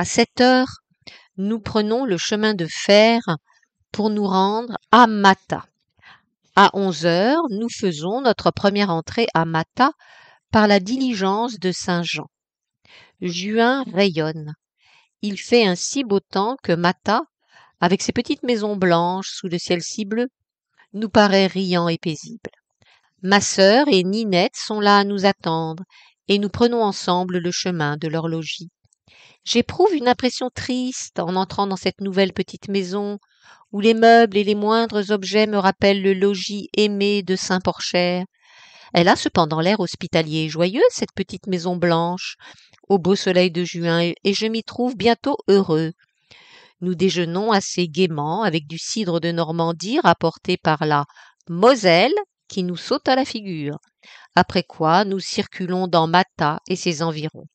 À 7 heures, nous prenons le chemin de fer pour nous rendre à Mata. À 11 heures, nous faisons notre première entrée à Mata par la diligence de Saint-Jean. Juin rayonne. Il fait un si beau temps que Mata, avec ses petites maisons blanches sous le ciel si bleu, nous paraît riant et paisible. Ma sœur et Ninette sont là à nous attendre, et nous prenons ensemble le chemin de leur logis. J'éprouve une impression triste en entrant dans cette nouvelle petite maison, où les meubles et les moindres objets me rappellent le logis aimé de Saint-Porcher. Elle a cependant l'air hospitalier et joyeux, cette petite maison blanche, au beau soleil de juin, et je m'y trouve bientôt heureux. Nous déjeunons assez gaiement avec du cidre de Normandie rapporté par la Moselle qui nous saute à la figure. Après quoi, nous circulons dans Mata et ses environs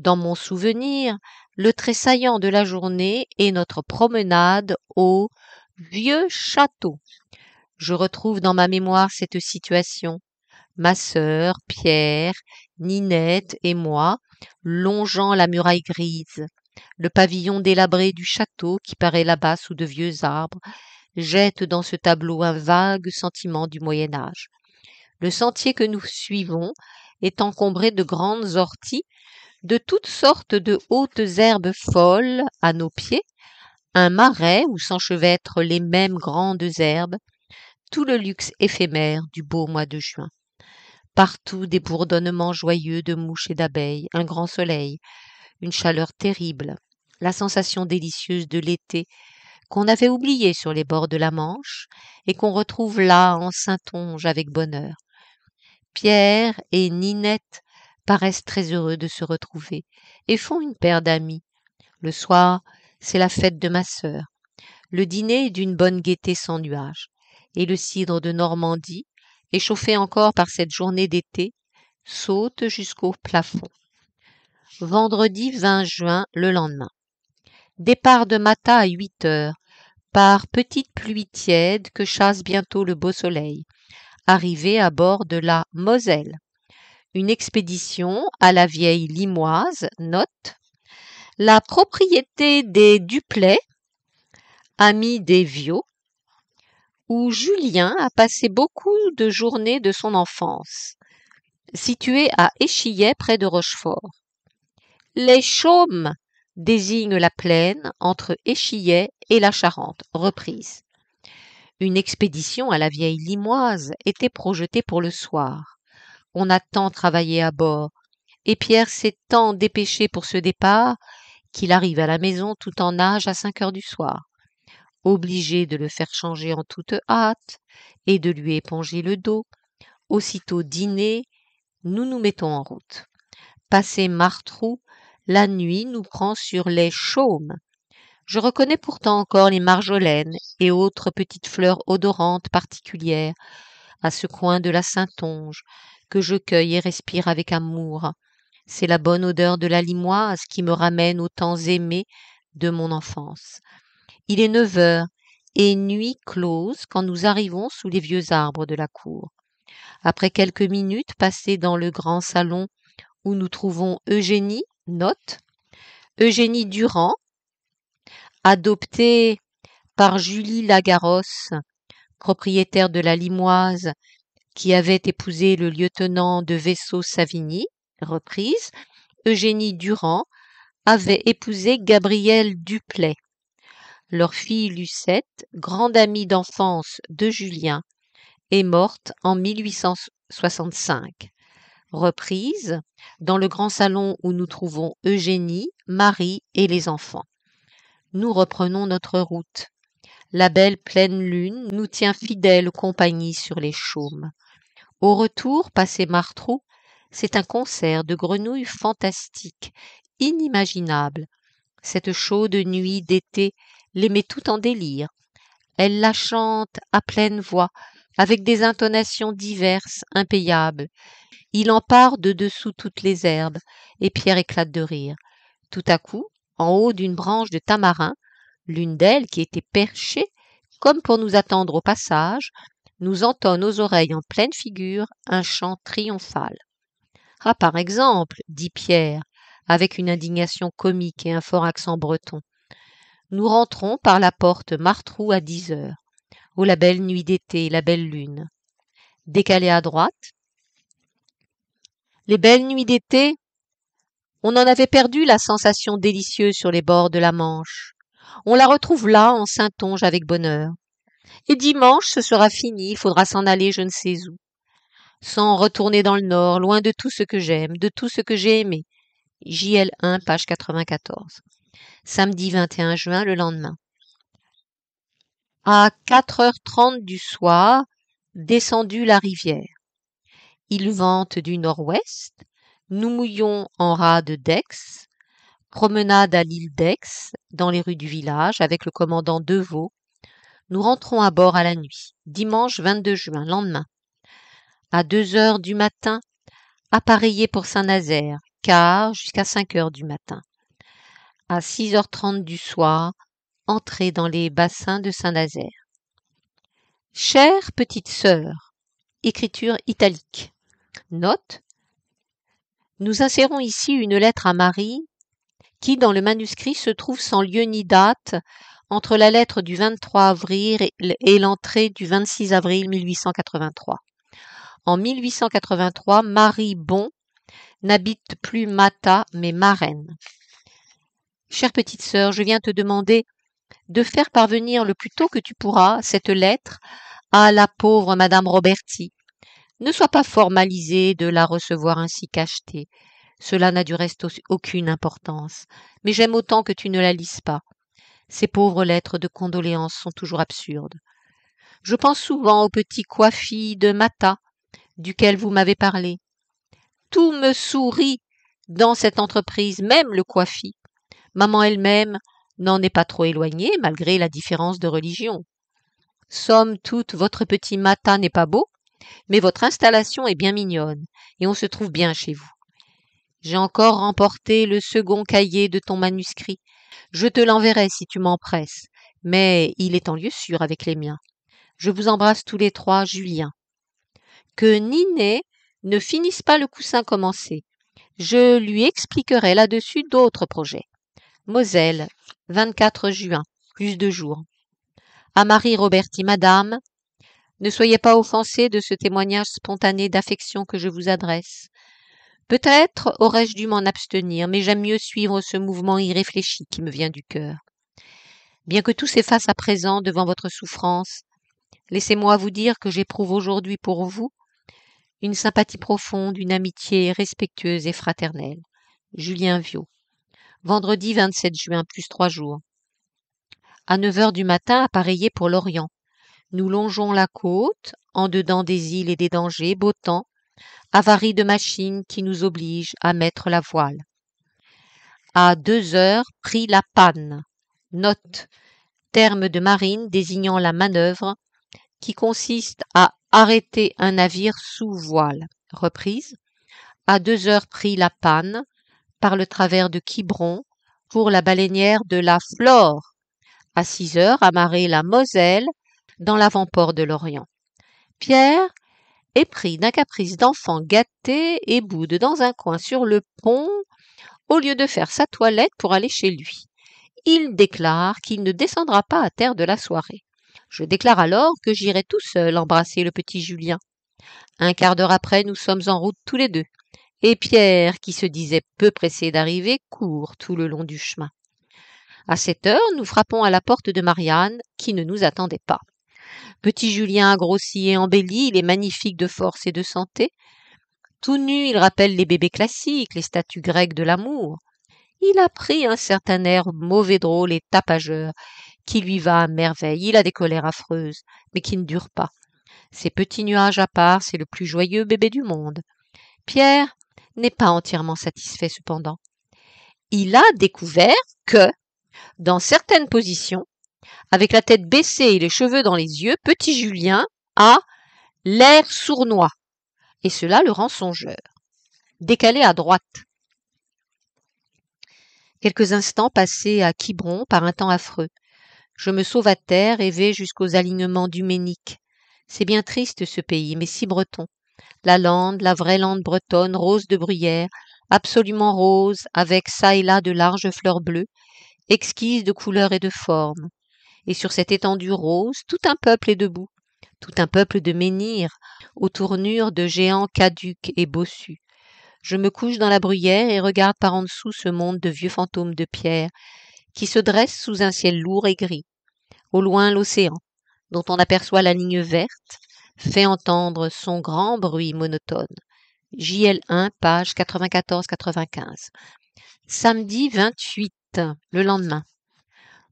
dans mon souvenir, le tressaillant de la journée et notre promenade au vieux château. Je retrouve dans ma mémoire cette situation. Ma sœur, Pierre, Ninette et moi, longeant la muraille grise, le pavillon délabré du château qui paraît là-bas sous de vieux arbres, jette dans ce tableau un vague sentiment du Moyen Âge. Le sentier que nous suivons est encombré de grandes orties de toutes sortes de hautes herbes folles à nos pieds, un marais où s'enchevêtrent les mêmes grandes herbes, tout le luxe éphémère du beau mois de juin. Partout des bourdonnements joyeux de mouches et d'abeilles, un grand soleil, une chaleur terrible, la sensation délicieuse de l'été qu'on avait oubliée sur les bords de la Manche et qu'on retrouve là en Saintonge avec bonheur. Pierre et Ninette paraissent très heureux de se retrouver et font une paire d'amis. Le soir, c'est la fête de ma sœur. Le dîner est d'une bonne gaieté sans nuages, et le cidre de Normandie, échauffé encore par cette journée d'été, saute jusqu'au plafond. Vendredi 20 juin, le lendemain. Départ de Mata à 8 heures, par petite pluie tiède que chasse bientôt le beau soleil. Arrivé à bord de la Moselle une expédition à la vieille limoise, note, la propriété des Duplay, amis des Viaux, où Julien a passé beaucoup de journées de son enfance, située à Échillet près de Rochefort. Les Chaumes désignent la plaine entre Échillet et la Charente, reprise. Une expédition à la vieille limoise était projetée pour le soir on a tant travaillé à bord, et Pierre s'est tant dépêché pour ce départ qu'il arrive à la maison tout en nage à cinq heures du soir, obligé de le faire changer en toute hâte et de lui éponger le dos. Aussitôt dîné, nous nous mettons en route. Passé Martrou, la nuit nous prend sur les chaumes. Je reconnais pourtant encore les marjolaines et autres petites fleurs odorantes particulières à ce coin de la Saintonge, que je cueille et respire avec amour. C'est la bonne odeur de la limoise qui me ramène aux temps aimés de mon enfance. Il est neuf heures et nuit close quand nous arrivons sous les vieux arbres de la cour. Après quelques minutes passées dans le grand salon où nous trouvons Eugénie, note, Eugénie Durand, adoptée par Julie Lagarosse, propriétaire de la Limoise, qui avait épousé le lieutenant de vaisseau Savigny, reprise, Eugénie Durand avait épousé Gabrielle Duplay. Leur fille Lucette, grande amie d'enfance de Julien, est morte en 1865. Reprise dans le grand salon où nous trouvons Eugénie, Marie et les enfants. Nous reprenons notre route la belle pleine lune nous tient fidèle compagnie sur les chaumes. Au retour, passé Martrou, c'est un concert de grenouilles fantastiques, inimaginables. Cette chaude nuit d'été les met tout en délire. Elle la chante à pleine voix, avec des intonations diverses, impayables. Il en part de dessous toutes les herbes, et Pierre éclate de rire. Tout à coup, en haut d'une branche de tamarin, L'une d'elles, qui était perchée, comme pour nous attendre au passage, nous entonne aux oreilles en pleine figure un chant triomphal. Ah, par exemple, dit Pierre, avec une indignation comique et un fort accent breton, nous rentrons par la porte Martrou à dix heures. Oh, la belle nuit d'été, la belle lune. Décalée à droite. Les belles nuits d'été, on en avait perdu la sensation délicieuse sur les bords de la Manche. On la retrouve là, en Saintonge, avec bonheur. Et dimanche, ce sera fini, il faudra s'en aller je ne sais où. Sans retourner dans le Nord, loin de tout ce que j'aime, de tout ce que j'ai aimé. JL1, page 94. Samedi 21 juin, le lendemain. À 4h30 du soir, descendu la rivière. Il vente du nord-ouest, nous mouillons en rade Dex. Promenade à l'île d'Aix, dans les rues du village, avec le commandant Deveau. Nous rentrons à bord à la nuit, dimanche 22 juin, lendemain. À deux heures du matin, appareillé pour Saint-Nazaire, car jusqu'à cinq heures du matin. À six heures trente du soir, entrée dans les bassins de Saint-Nazaire. Chère petite sœur, écriture italique. Note. Nous insérons ici une lettre à Marie qui dans le manuscrit se trouve sans lieu ni date entre la lettre du 23 avril et l'entrée du 26 avril 1883. En 1883, Marie Bon n'habite plus Mata mais Marraine. Chère petite sœur, je viens te demander de faire parvenir le plus tôt que tu pourras cette lettre à la pauvre Madame Roberti. Ne sois pas formalisée de la recevoir ainsi cachetée. Cela n'a du reste aucune importance, mais j'aime autant que tu ne la lises pas. Ces pauvres lettres de condoléances sont toujours absurdes. Je pense souvent au petit coiffi de Mata, duquel vous m'avez parlé. Tout me sourit dans cette entreprise, même le coiffi. Maman elle-même n'en est pas trop éloignée, malgré la différence de religion. Somme toute, votre petit Mata n'est pas beau, mais votre installation est bien mignonne, et on se trouve bien chez vous. J'ai encore remporté le second cahier de ton manuscrit. Je te l'enverrai si tu m'empresses, mais il est en lieu sûr avec les miens. Je vous embrasse tous les trois, Julien. Que Ninet ne finisse pas le coussin commencé. Je lui expliquerai là-dessus d'autres projets. Moselle, 24 juin, plus de jours. À Marie Roberti, Madame, ne soyez pas offensée de ce témoignage spontané d'affection que je vous adresse. Peut-être aurais-je dû m'en abstenir, mais j'aime mieux suivre ce mouvement irréfléchi qui me vient du cœur. Bien que tout s'efface à présent devant votre souffrance, laissez-moi vous dire que j'éprouve aujourd'hui pour vous une sympathie profonde, une amitié respectueuse et fraternelle. Julien Viau. Vendredi 27 juin, plus trois jours. À 9 heures du matin, appareillé pour l'Orient. Nous longeons la côte, en dedans des îles et des dangers, beau temps, avarie de machine qui nous oblige à mettre la voile. À deux heures, prit la panne. Note terme de marine désignant la manœuvre qui consiste à arrêter un navire sous voile. Reprise. À deux heures pris la panne par le travers de Quiberon pour la baleinière de la Flore. À six heures, amarré la Moselle dans l'avant-port de l'Orient. Pierre est pris d'un caprice d'enfant gâté et boude dans un coin sur le pont au lieu de faire sa toilette pour aller chez lui. Il déclare qu'il ne descendra pas à terre de la soirée. Je déclare alors que j'irai tout seul embrasser le petit Julien. Un quart d'heure après, nous sommes en route tous les deux, et Pierre, qui se disait peu pressé d'arriver, court tout le long du chemin. À cette heure, nous frappons à la porte de Marianne, qui ne nous attendait pas. Petit Julien a grossi et embelli, il est magnifique de force et de santé. Tout nu, il rappelle les bébés classiques, les statues grecques de l'amour. Il a pris un certain air mauvais drôle et tapageur, qui lui va à merveille. Il a des colères affreuses, mais qui ne durent pas. Ces petits nuages à part, c'est le plus joyeux bébé du monde. Pierre n'est pas entièrement satisfait cependant. Il a découvert que, dans certaines positions, avec la tête baissée et les cheveux dans les yeux, petit Julien a l'air sournois, et cela le rend songeur. Décalé à droite. Quelques instants passés à Quiberon par un temps affreux. Je me sauve à terre et vais jusqu'aux alignements du Ménic. C'est bien triste ce pays, mais si breton. La lande, la vraie lande bretonne, rose de bruyère, absolument rose, avec çà et là de larges fleurs bleues, exquises de couleur et de forme et sur cette étendue rose, tout un peuple est debout, tout un peuple de menhirs, aux tournures de géants caducs et bossus. Je me couche dans la bruyère et regarde par en dessous ce monde de vieux fantômes de pierre, qui se dresse sous un ciel lourd et gris. Au loin l'océan, dont on aperçoit la ligne verte, fait entendre son grand bruit monotone. JL1, page 94-95. Samedi 28, le lendemain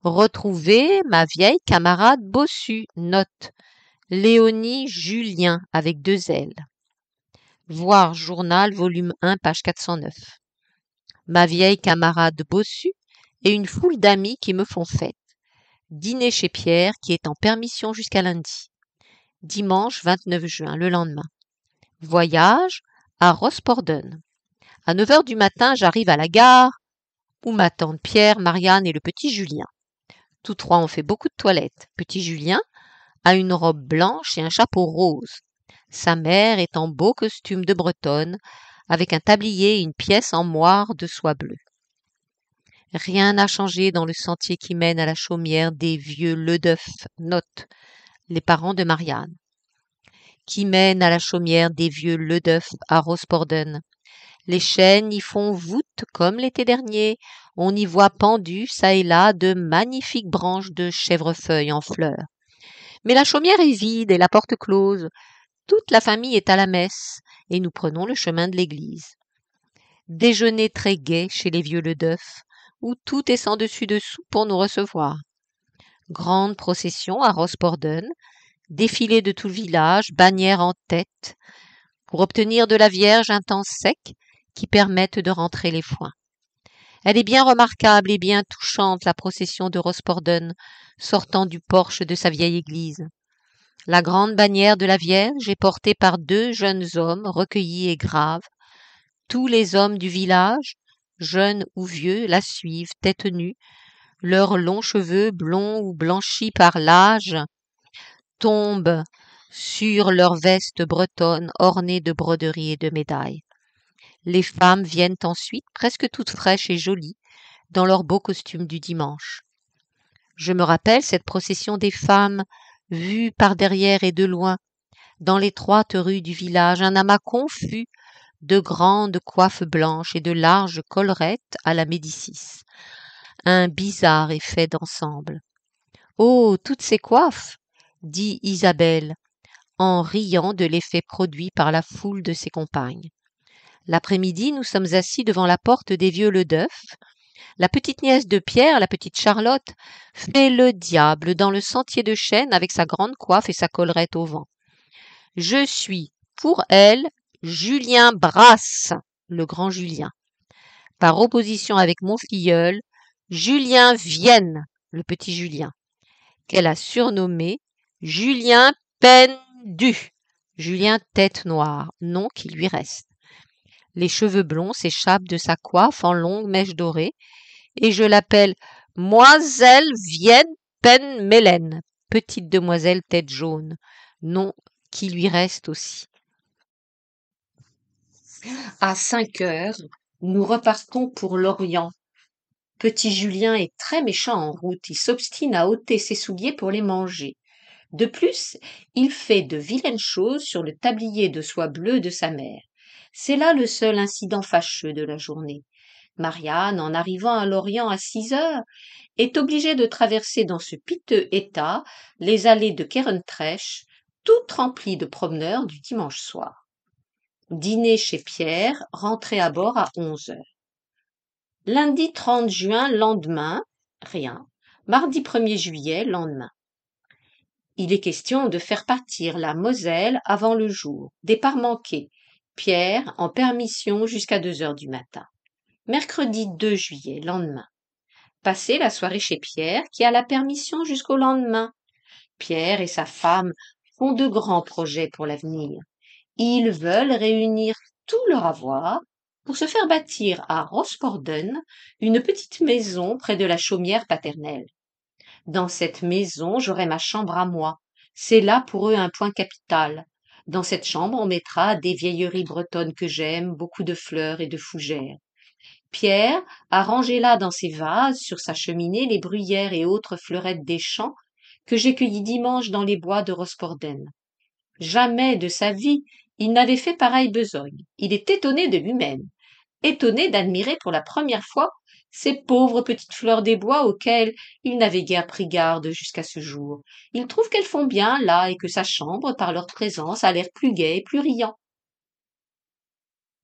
retrouver ma vieille camarade bossue, note Léonie Julien avec deux L. Voir journal volume 1 page 409. Ma vieille camarade bossue et une foule d'amis qui me font fête. Dîner chez Pierre qui est en permission jusqu'à lundi. Dimanche 29 juin, le lendemain. Voyage à Rosporden. À 9 heures du matin, j'arrive à la gare où m'attendent Pierre, Marianne et le petit Julien. Tous trois ont fait beaucoup de toilettes. Petit Julien a une robe blanche et un chapeau rose. Sa mère est en beau costume de bretonne, avec un tablier et une pièce en moire de soie bleue. Rien n'a changé dans le sentier qui mène à la chaumière des vieux Ledeuf, note, les parents de Marianne, qui mène à la chaumière des vieux Ledeuf à Rosporden. Les chênes y font voûte comme l'été dernier, on y voit pendues çà et là de magnifiques branches de chèvrefeuilles en fleurs. Mais la chaumière est vide et la porte close. Toute la famille est à la messe et nous prenons le chemin de l'église. Déjeuner très gai chez les vieux Ledeuf, où tout est sans dessus dessous pour nous recevoir. Grande procession à rossborden défilé de tout le village, bannière en tête, pour obtenir de la Vierge un temps sec qui permette de rentrer les foins. Elle est bien remarquable et bien touchante, la procession de Rosporden, sortant du porche de sa vieille église. La grande bannière de la Vierge est portée par deux jeunes hommes recueillis et graves. Tous les hommes du village, jeunes ou vieux, la suivent tête nue, leurs longs cheveux blonds ou blanchis par l'âge tombent sur leurs vestes bretonnes ornées de broderies et de médailles. Les femmes viennent ensuite, presque toutes fraîches et jolies, dans leurs beaux costumes du dimanche. Je me rappelle cette procession des femmes, vue par derrière et de loin, dans l'étroite rue du village, un amas confus de grandes coiffes blanches et de larges collerettes à la Médicis. Un bizarre effet d'ensemble. Oh, toutes ces coiffes dit Isabelle, en riant de l'effet produit par la foule de ses compagnes. L'après-midi, nous sommes assis devant la porte des vieux Ledeuf. La petite nièce de Pierre, la petite Charlotte, fait le diable dans le sentier de chêne avec sa grande coiffe et sa collerette au vent. Je suis, pour elle, Julien Brasse, le grand Julien. Par opposition avec mon filleul, Julien Vienne, le petit Julien, qu'elle a surnommé Julien Pendu, Julien Tête Noire, nom qui lui reste. Les cheveux blonds s'échappent de sa coiffe en longue mèche dorées, et je l'appelle Moiselle Vienne Pen Mélène, petite demoiselle tête jaune, nom qui lui reste aussi. À cinq heures, nous repartons pour l'Orient. Petit Julien est très méchant en route, il s'obstine à ôter ses souliers pour les manger. De plus, il fait de vilaines choses sur le tablier de soie bleue de sa mère c'est là le seul incident fâcheux de la journée marianne en arrivant à l'orient à six heures est obligée de traverser dans ce piteux état les allées de Kerentrech, toutes remplies de promeneurs du dimanche soir dîner chez pierre rentrer à bord à onze heures lundi juin lendemain rien mardi 1er juillet lendemain il est question de faire partir la moselle avant le jour départ manqué Pierre en permission jusqu'à deux heures du matin. Mercredi 2 juillet, lendemain. Passez la soirée chez Pierre qui a la permission jusqu'au lendemain. Pierre et sa femme font de grands projets pour l'avenir. Ils veulent réunir tout leur avoir pour se faire bâtir à Rosporden une petite maison près de la chaumière paternelle. Dans cette maison, j'aurai ma chambre à moi. C'est là pour eux un point capital. Dans cette chambre, on mettra des vieilleries bretonnes que j'aime, beaucoup de fleurs et de fougères. Pierre a rangé là dans ses vases, sur sa cheminée, les bruyères et autres fleurettes des champs que j'ai cueillies dimanche dans les bois de Rosporden. Jamais de sa vie il n'avait fait pareille besogne. Il est étonné de lui-même, étonné d'admirer pour la première fois ces pauvres petites fleurs des bois auxquelles il n'avait guère pris garde jusqu'à ce jour il trouve qu'elles font bien là et que sa chambre par leur présence a l'air plus gai et plus riant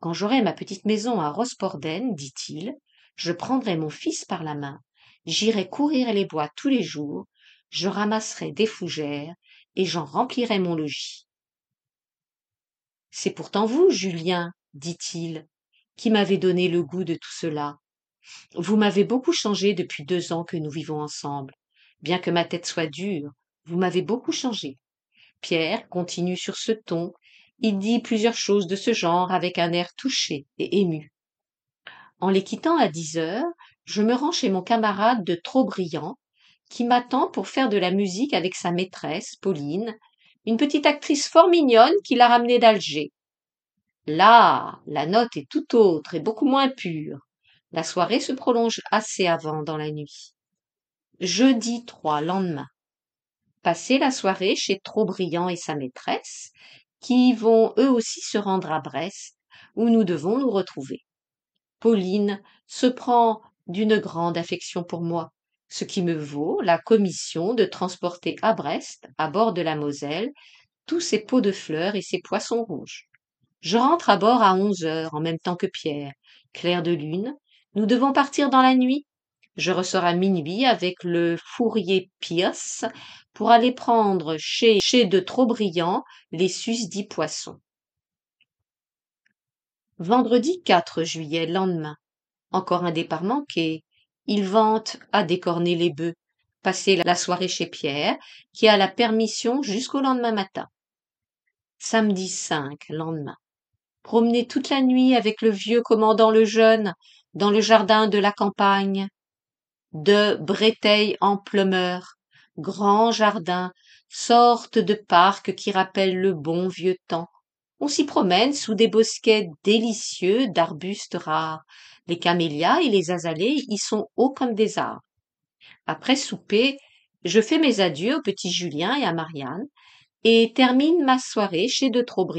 quand j'aurai ma petite maison à rosporden dit-il je prendrai mon fils par la main j'irai courir les bois tous les jours je ramasserai des fougères et j'en remplirai mon logis c'est pourtant vous julien dit-il qui m'avez donné le goût de tout cela vous m'avez beaucoup changé depuis deux ans que nous vivons ensemble bien que ma tête soit dure vous m'avez beaucoup changé pierre continue sur ce ton il dit plusieurs choses de ce genre avec un air touché et ému en les quittant à dix heures je me rends chez mon camarade de trop-brillant qui m'attend pour faire de la musique avec sa maîtresse pauline une petite actrice fort mignonne qu'il a ramenée d'alger là la note est tout autre et beaucoup moins pure la soirée se prolonge assez avant dans la nuit. Jeudi 3, lendemain. Passer la soirée chez Trobriand et sa maîtresse, qui vont eux aussi se rendre à Brest, où nous devons nous retrouver. Pauline se prend d'une grande affection pour moi, ce qui me vaut la commission de transporter à Brest, à bord de la Moselle, tous ses pots de fleurs et ses poissons rouges. Je rentre à bord à onze heures, en même temps que Pierre, clair de Lune, nous devons partir dans la nuit. Je ressors à minuit avec le fourrier Pierce pour aller prendre chez, chez de trop brillants les susdits poissons. Vendredi 4 juillet, lendemain. Encore un départ manqué. Il vante à décorner les bœufs, passer la soirée chez Pierre, qui a la permission jusqu'au lendemain matin. Samedi 5, lendemain. Promener toute la nuit avec le vieux commandant le jeune, dans le jardin de la campagne, de bréteilles en plumeur, grand jardin, sorte de parc qui rappelle le bon vieux temps. On s'y promène sous des bosquets délicieux d'arbustes rares. Les camélias et les azalées y sont hauts comme des arbres. Après souper, je fais mes adieux au petit Julien et à Marianne et termine ma soirée chez de Trop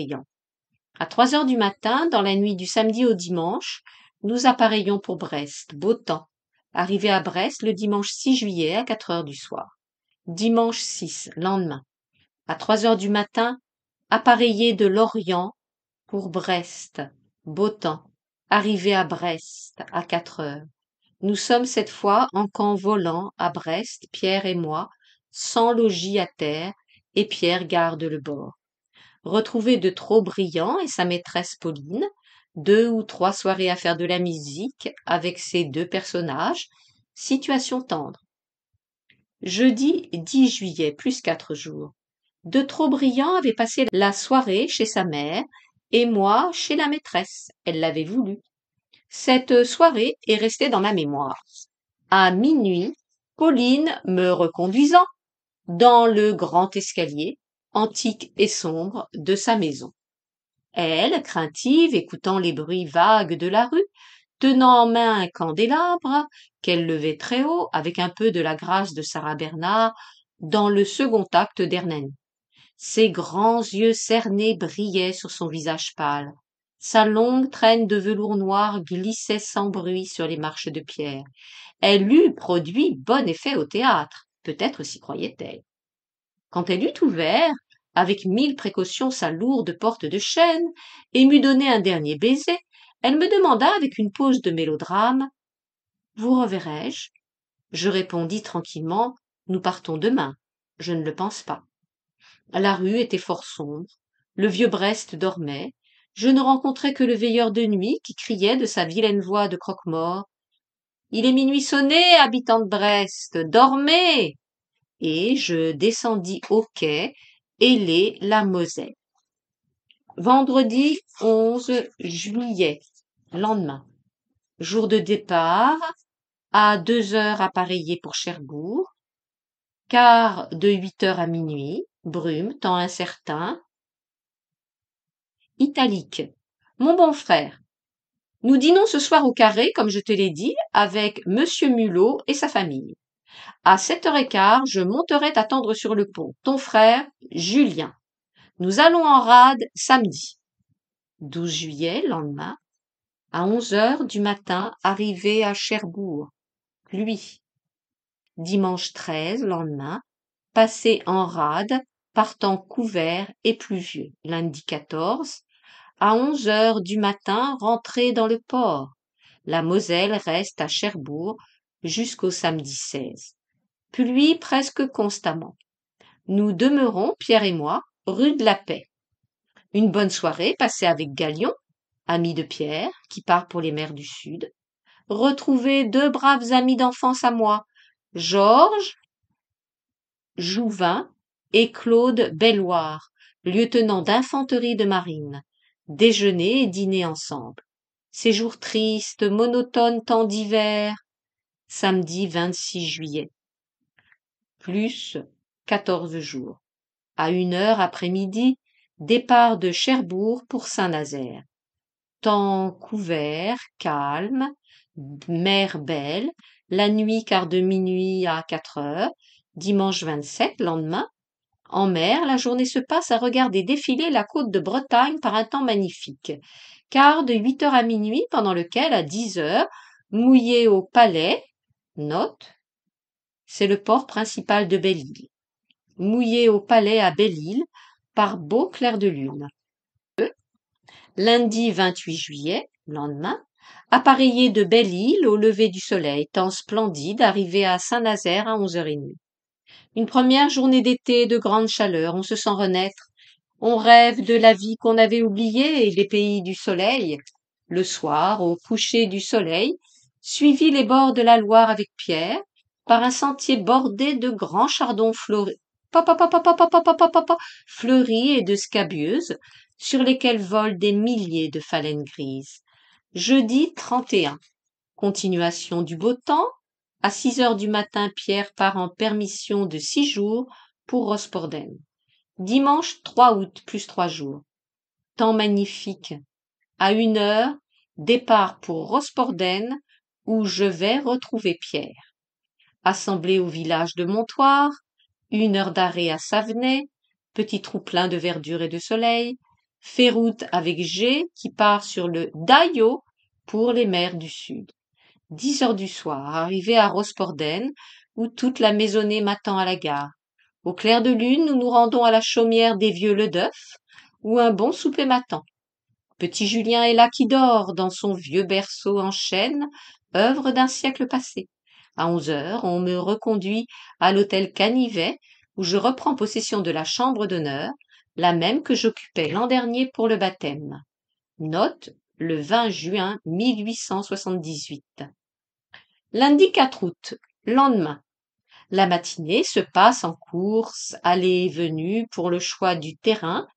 À trois heures du matin, dans la nuit du samedi au dimanche, nous appareillons pour Brest, beau temps. Arrivé à Brest le dimanche 6 juillet à 4 heures du soir. Dimanche 6, lendemain. À 3 heures du matin, appareillé de Lorient pour Brest, beau temps. Arrivé à Brest à 4 heures. Nous sommes cette fois en camp volant à Brest, Pierre et moi, sans logis à terre, et Pierre garde le bord. Retrouver de trop brillant et sa maîtresse Pauline, deux ou trois soirées à faire de la musique avec ces deux personnages, situation tendre. Jeudi 10 juillet, plus quatre jours. De trop brillant avait passé la soirée chez sa mère et moi chez la maîtresse. Elle l'avait voulu. Cette soirée est restée dans ma mémoire. À minuit, Pauline me reconduisant dans le grand escalier, antique et sombre, de sa maison. Elle, craintive, écoutant les bruits vagues de la rue, tenant en main un candélabre, qu'elle levait très haut, avec un peu de la grâce de Sarah Bernard, dans le second acte d'Hernani. Ses grands yeux cernés brillaient sur son visage pâle. Sa longue traîne de velours noir glissait sans bruit sur les marches de pierre. Elle eût produit bon effet au théâtre. Peut-être s'y croyait-elle. Quand elle eut ouvert, avec mille précautions sa lourde porte de chêne, et m'eût donné un dernier baiser, elle me demanda avec une pause de mélodrame Vous reverrai-je Je répondis tranquillement Nous partons demain. Je ne le pense pas. La rue était fort sombre. Le vieux Brest dormait. Je ne rencontrai que le veilleur de nuit qui criait de sa vilaine voix de croque-mort Il est minuit sonné, habitant de Brest, dormez Et je descendis au quai les la Moselle. Vendredi 11 juillet, lendemain. Jour de départ, à deux heures appareillé pour Cherbourg, car de huit heures à minuit, brume, temps incertain. Italique. Mon bon frère, nous dînons ce soir au carré, comme je te l'ai dit, avec monsieur Mulot et sa famille. À 7h15, je monterai t'attendre sur le pont. Ton frère, Julien. Nous allons en rade samedi. 12 juillet, lendemain, à 11h du matin, arrivé à Cherbourg. Lui. Dimanche 13, lendemain, passé en rade, partant couvert et pluvieux. Lundi 14, à 11 heures du matin, rentré dans le port. La Moselle reste à Cherbourg jusqu'au samedi pluie presque constamment nous demeurons pierre et moi rue de la paix une bonne soirée passée avec galion ami de pierre qui part pour les mers du sud Retrouver deux braves amis d'enfance à moi georges jouvin et claude belloir lieutenant d'infanterie de marine déjeuner et dîner ensemble ces jours tristes monotones tant d'hiver samedi 26 juillet. Plus 14 jours. À une heure après-midi, départ de Cherbourg pour Saint-Nazaire. Temps couvert, calme, mer belle, la nuit quart de minuit à quatre heures, dimanche 27, lendemain. En mer, la journée se passe à regarder défiler la côte de Bretagne par un temps magnifique. car de huit heures à minuit, pendant lequel, à dix heures, mouillé au Palais, Note, c'est le port principal de Belle-Île, mouillé au palais à Belle-Île par beau clair de lune. Lundi 28 juillet, lendemain, appareillé de Belle-Île au lever du soleil, temps splendide, arrivé à Saint-Nazaire à 11h30. Une première journée d'été de grande chaleur, on se sent renaître, on rêve de la vie qu'on avait oubliée et des pays du soleil. Le soir, au coucher du soleil, suivit les bords de la Loire avec Pierre par un sentier bordé de grands chardons fleuris, et de scabieuses, sur lesquels volent des milliers de phalènes grises. Jeudi 31. Continuation du beau temps. À six heures du matin, Pierre part en permission de six jours pour Rosporden. Dimanche 3 août, plus trois jours. Temps magnifique. À une heure, départ pour Rosporden où je vais retrouver Pierre. Assemblée au village de Montoire, une heure d'arrêt à Savenay, petit trou plein de verdure et de soleil, fait route avec G qui part sur le Daillot pour les mers du Sud. Dix heures du soir, arrivé à Rosporden, où toute la maisonnée m'attend à la gare. Au clair de lune, nous nous rendons à la chaumière des vieux Le Ledeuf, où un bon souper m'attend. Petit Julien est là qui dort dans son vieux berceau en chêne, œuvre d'un siècle passé. À onze heures, on me reconduit à l'hôtel Canivet, où je reprends possession de la chambre d'honneur, la même que j'occupais l'an dernier pour le baptême. Note le 20 juin 1878. Lundi 4 août, lendemain. La matinée se passe en course, allée et venue pour le choix du terrain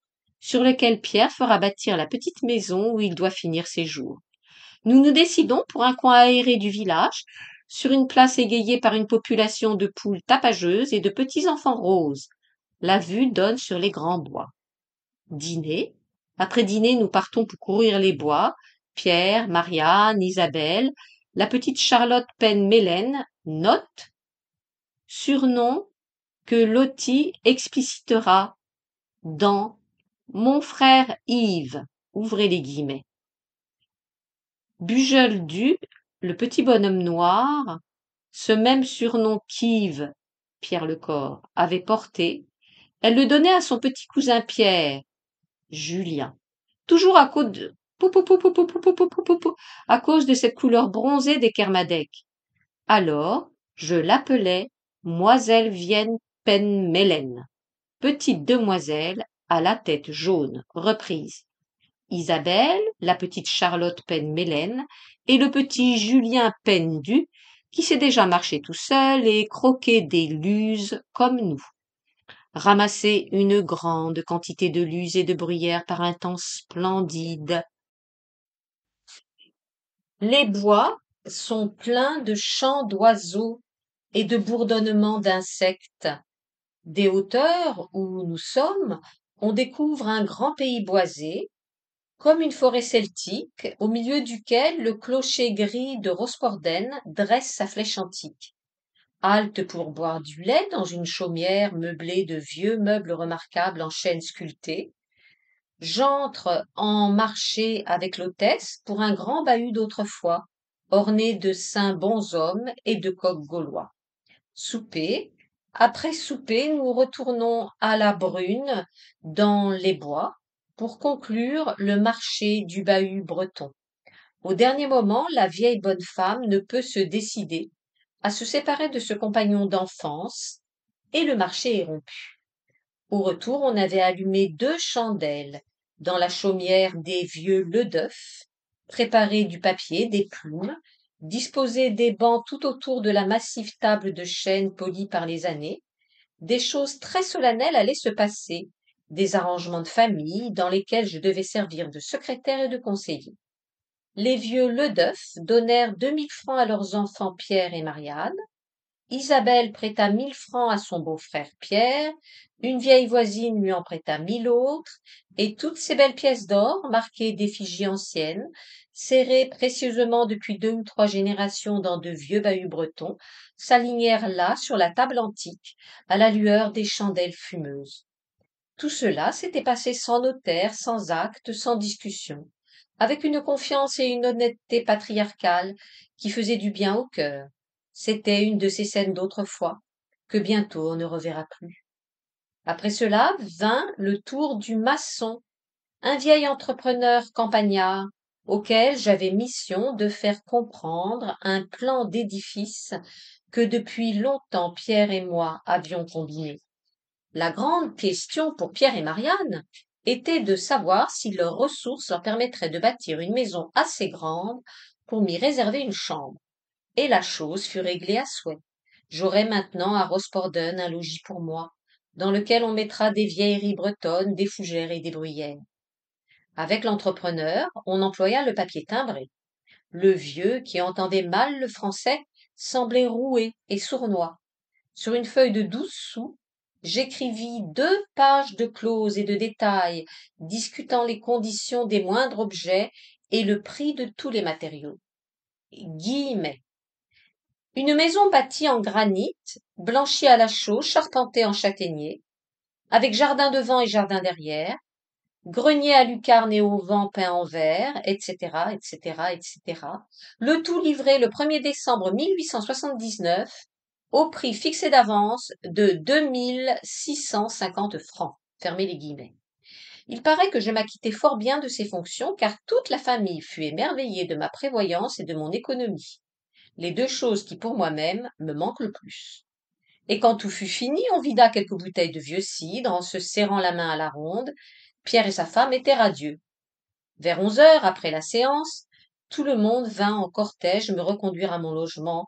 sur lequel Pierre fera bâtir la petite maison où il doit finir ses jours. Nous nous décidons pour un coin aéré du village, sur une place égayée par une population de poules tapageuses et de petits enfants roses. La vue donne sur les grands bois. Dîner. Après dîner, nous partons pour courir les bois. Pierre, Marianne, Isabelle, la petite Charlotte peine Mélène, note, surnom que Lottie explicitera dans Mon frère Yves, ouvrez les guillemets. Bujol du, le petit bonhomme noir, ce même surnom qu'Yves, Pierre le Corps, avait porté, elle le donnait à son petit cousin Pierre, Julien, toujours à cause de, à cause de cette couleur bronzée des Kermadec. Alors, je l'appelais Moiselle Vienne Penmélène, petite demoiselle à la tête jaune, reprise. Isabelle, la petite Charlotte Pen-Mélène et le petit Julien Pendu, qui s'est déjà marché tout seul et croqué des luzes comme nous. Ramasser une grande quantité de luzes et de bruyères par un temps splendide. Les bois sont pleins de chants d'oiseaux et de bourdonnements d'insectes. Des hauteurs où nous sommes, on découvre un grand pays boisé, comme une forêt celtique, au milieu duquel le clocher gris de Rosporden dresse sa flèche antique. Halte pour boire du lait dans une chaumière meublée de vieux meubles remarquables en chêne sculpté. J'entre en marché avec l'hôtesse pour un grand bahut d'autrefois, orné de saints bonshommes et de coqs gaulois. Souper. Après souper, nous retournons à la brune dans les bois pour conclure, le marché du bahut breton. Au dernier moment, la vieille bonne femme ne peut se décider à se séparer de ce compagnon d'enfance, et le marché est rompu. Au retour, on avait allumé deux chandelles dans la chaumière des vieux Ledeuf, préparé du papier, des plumes, disposé des bancs tout autour de la massive table de chêne polie par les années. Des choses très solennelles allaient se passer, des arrangements de famille dans lesquels je devais servir de secrétaire et de conseiller. Les vieux Ledeuf donnèrent deux mille francs à leurs enfants Pierre et Marianne. Isabelle prêta mille francs à son beau-frère Pierre, une vieille voisine lui en prêta mille autres, et toutes ces belles pièces d'or, marquées d'effigies anciennes, serrées précieusement depuis deux ou trois générations dans de vieux bahuts bretons, s'alignèrent là sur la table antique, à la lueur des chandelles fumeuses. Tout cela s'était passé sans notaire, sans acte, sans discussion, avec une confiance et une honnêteté patriarcale qui faisaient du bien au cœur. C'était une de ces scènes d'autrefois que bientôt on ne reverra plus. Après cela vint le tour du maçon, un vieil entrepreneur campagnard auquel j'avais mission de faire comprendre un plan d'édifice que depuis longtemps Pierre et moi avions combiné. La grande question pour Pierre et Marianne était de savoir si leurs ressources leur permettraient de bâtir une maison assez grande pour m'y réserver une chambre. Et la chose fut réglée à souhait. J'aurai maintenant à Rosporden un logis pour moi, dans lequel on mettra des vieilleries bretonnes, des fougères et des bruyères. Avec l'entrepreneur, on employa le papier timbré. Le vieux, qui entendait mal le français, semblait roué et sournois. Sur une feuille de douze sous, j'écrivis deux pages de clauses et de détails discutant les conditions des moindres objets et le prix de tous les matériaux. Guillemets. Une maison bâtie en granit, blanchie à la chaux, charpentée en châtaignier, avec jardin devant et jardin derrière, grenier à lucarne et au vent peint en verre, etc., etc., etc. Le tout livré le 1er décembre 1879 au prix fixé d'avance de 2650 francs. Fermez les guillemets. Il paraît que je m'acquittais fort bien de ces fonctions, car toute la famille fut émerveillée de ma prévoyance et de mon économie, les deux choses qui pour moi-même me manquent le plus. Et quand tout fut fini, on vida quelques bouteilles de vieux cidre en se serrant la main à la ronde. Pierre et sa femme étaient radieux. Vers onze heures, après la séance, tout le monde vint en cortège me reconduire à mon logement,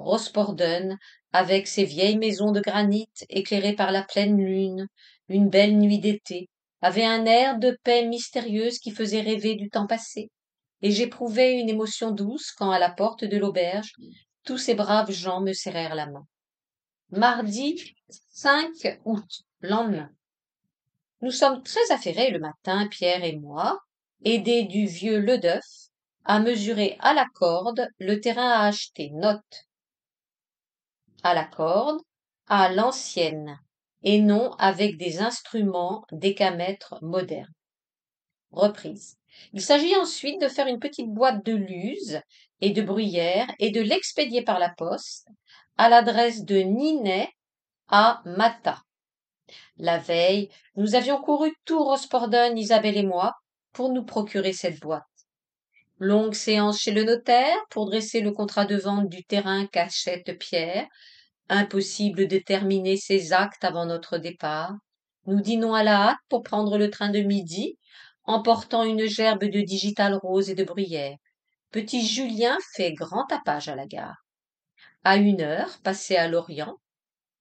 Rosporden, avec ses vieilles maisons de granit éclairées par la pleine lune, une belle nuit d'été, avait un air de paix mystérieuse qui faisait rêver du temps passé, et j'éprouvais une émotion douce quand, à la porte de l'auberge, tous ces braves gens me serrèrent la main. Mardi 5 août, lendemain. Nous sommes très affairés le matin, Pierre et moi, aidés du vieux Ledeuf, à mesurer à la corde le terrain à acheter, note à la corde, à l'ancienne, et non avec des instruments décamètres modernes. Reprise. Il s'agit ensuite de faire une petite boîte de luze et de bruyère et de l'expédier par la poste à l'adresse de Ninet à Mata. La veille, nous avions couru tout Rosporden, Isabelle et moi, pour nous procurer cette boîte. Longue séance chez le notaire pour dresser le contrat de vente du terrain qu'achète Pierre, Impossible de terminer ces actes avant notre départ. Nous dînons à la hâte pour prendre le train de midi, emportant une gerbe de digital rose et de bruyère. Petit Julien fait grand tapage à la gare. À une heure, passer à Lorient.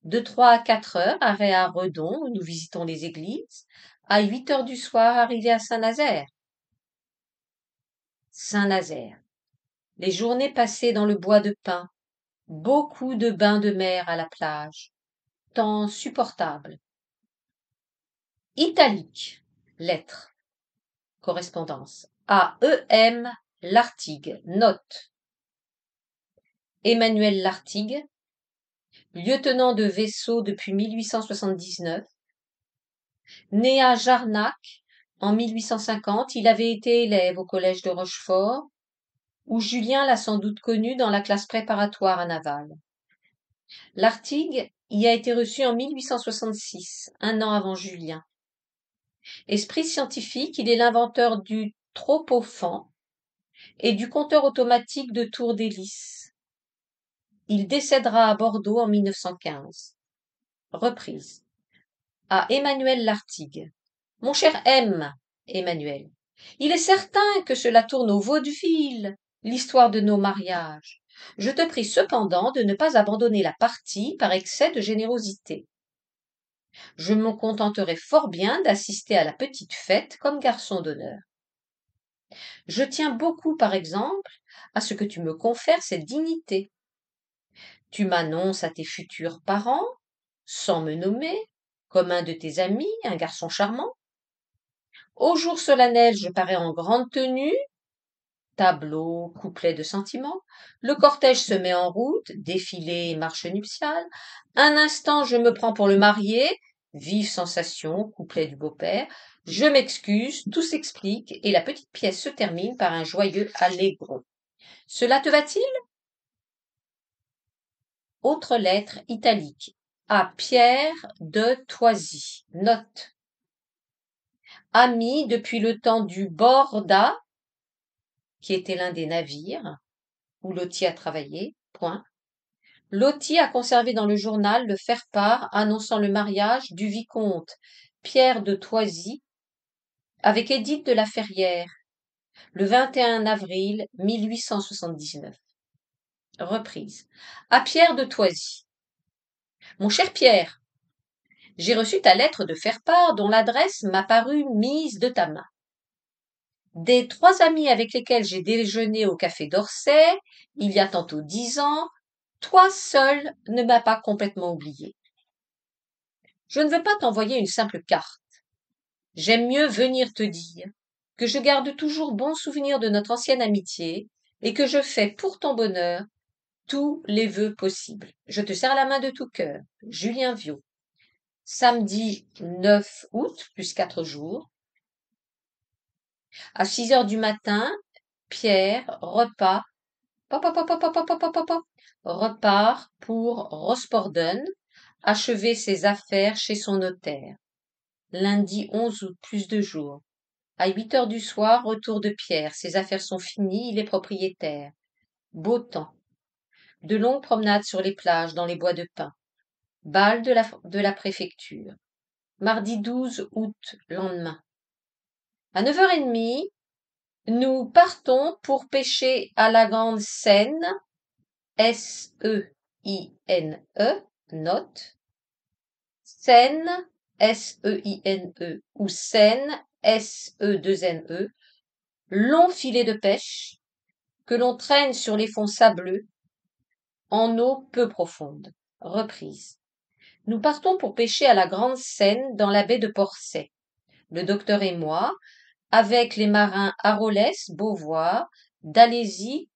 De trois à quatre heures, arrêt à Redon, où nous visitons les églises. À huit heures du soir, arrivé à Saint-Nazaire. Saint-Nazaire. Les journées passées dans le bois de pin, beaucoup de bains de mer à la plage temps supportable italique lettres correspondance A E. M. Lartigue note Emmanuel Lartigue lieutenant de vaisseau depuis 1879 né à Jarnac en 1850 il avait été élève au collège de Rochefort où Julien l'a sans doute connu dans la classe préparatoire à Naval. L'Artigue y a été reçu en 1866, un an avant Julien. Esprit scientifique, il est l'inventeur du tropophant et du compteur automatique de tour d'hélice. Il décédera à Bordeaux en 1915. Reprise. À Emmanuel Lartigue. Mon cher M. Emmanuel, il est certain que cela tourne au vaudeville l'histoire de nos mariages. Je te prie cependant de ne pas abandonner la partie par excès de générosité. Je me contenterai fort bien d'assister à la petite fête comme garçon d'honneur. Je tiens beaucoup, par exemple, à ce que tu me confères cette dignité. Tu m'annonces à tes futurs parents, sans me nommer, comme un de tes amis, un garçon charmant. Au jour solennel, je parais en grande tenue tableau, couplet de sentiments. Le cortège se met en route, défilé marche nuptiale. Un instant, je me prends pour le marié. Vive sensation, couplet du beau-père. Je m'excuse, tout s'explique et la petite pièce se termine par un joyeux allégro. Cela te va-t-il Autre lettre italique. À Pierre de Toisy. Note. Ami depuis le temps du Borda, qui était l'un des navires où Loti a travaillé, point. Loti a conservé dans le journal le faire-part annonçant le mariage du vicomte Pierre de Toisy avec Édith de la Ferrière le 21 avril 1879. Reprise. À Pierre de Toisy. Mon cher Pierre, j'ai reçu ta lettre de faire part dont l'adresse m'a paru mise de ta main. Des trois amis avec lesquels j'ai déjeuné au café d'Orsay, il y a tantôt dix ans, toi seul ne m'as pas complètement oublié. Je ne veux pas t'envoyer une simple carte. J'aime mieux venir te dire que je garde toujours bon souvenir de notre ancienne amitié et que je fais pour ton bonheur tous les vœux possibles. Je te serre la main de tout cœur. Julien Viau. Samedi 9 août, plus quatre jours, à six heures du matin, Pierre repart, repart pour Rosporden, achever ses affaires chez son notaire. Lundi 11 août, plus de jours. À huit heures du soir, retour de Pierre. Ses affaires sont finies, il est propriétaire. Beau temps. De longues promenades sur les plages, dans les bois de pins. Bal de la, de la préfecture. Mardi 12 août, lendemain. À 9h30, nous partons pour pêcher à la Grande Seine, S-E-I-N-E, e, note, Seine, S-E-I-N-E, e, ou Seine, s e 2 n -E, long filet de pêche que l'on traîne sur les fonds sableux en eau peu profonde. Reprise. Nous partons pour pêcher à la Grande Seine dans la baie de Porcet. Le docteur et moi avec les marins Arolès, Beauvoir, Dalésie,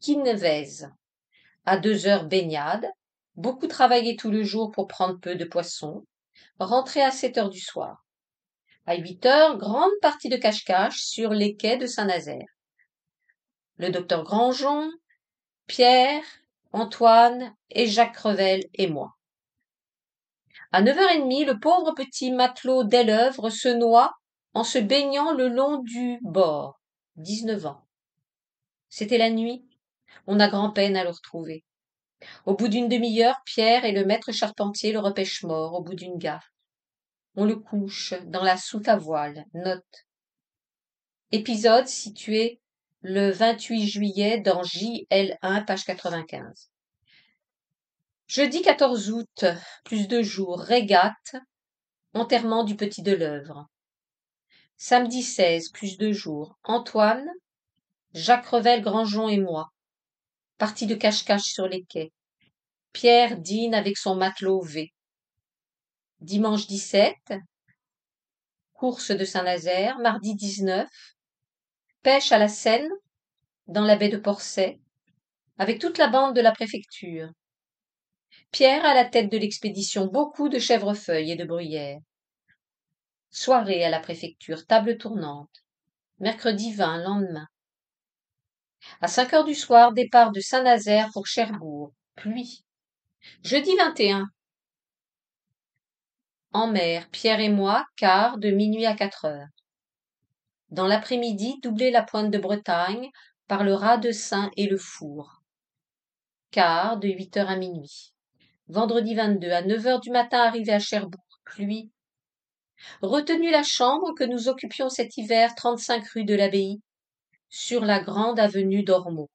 Quinevez. À deux heures baignade, beaucoup travaillé tout le jour pour prendre peu de poissons, rentrer à sept heures du soir. À huit heures, grande partie de cache-cache sur les quais de Saint-Nazaire. Le docteur Grangeon, Pierre, Antoine et Jacques Crevel et moi. À neuf heures et demie, le pauvre petit matelot Delœuvre se noie en se baignant le long du bord. 19 ans. C'était la nuit. On a grand-peine à le retrouver. Au bout d'une demi-heure, Pierre et le maître charpentier le repêchent mort au bout d'une gaffe. On le couche dans la soute à voile. Note. Épisode situé le 28 juillet dans JL1, page 95. Jeudi 14 août, plus de jours, régate, enterrement du petit de l'œuvre. Samedi 16, plus deux jours. Antoine, Jacques Revel, Grandjean et moi. Partie de cache-cache sur les quais. Pierre dîne avec son matelot V. Dimanche 17, course de Saint-Nazaire. Mardi 19, pêche à la Seine, dans la baie de Porcet, avec toute la bande de la préfecture. Pierre à la tête de l'expédition, beaucoup de chèvrefeuilles et de bruyères. Soirée à la préfecture, table tournante. Mercredi 20, lendemain. À 5 heures du soir, départ de Saint-Nazaire pour Cherbourg. Pluie. Jeudi 21. En mer, Pierre et moi, quart de minuit à 4 heures. Dans l'après-midi, doubler la pointe de Bretagne par le rat de Saint et le four. Quart de 8 heures à minuit. Vendredi 22 à 9 heures du matin, arrivé à Cherbourg. Pluie retenu la chambre que nous occupions cet hiver 35 rue de l'Abbaye, sur la grande avenue d'Ormeau.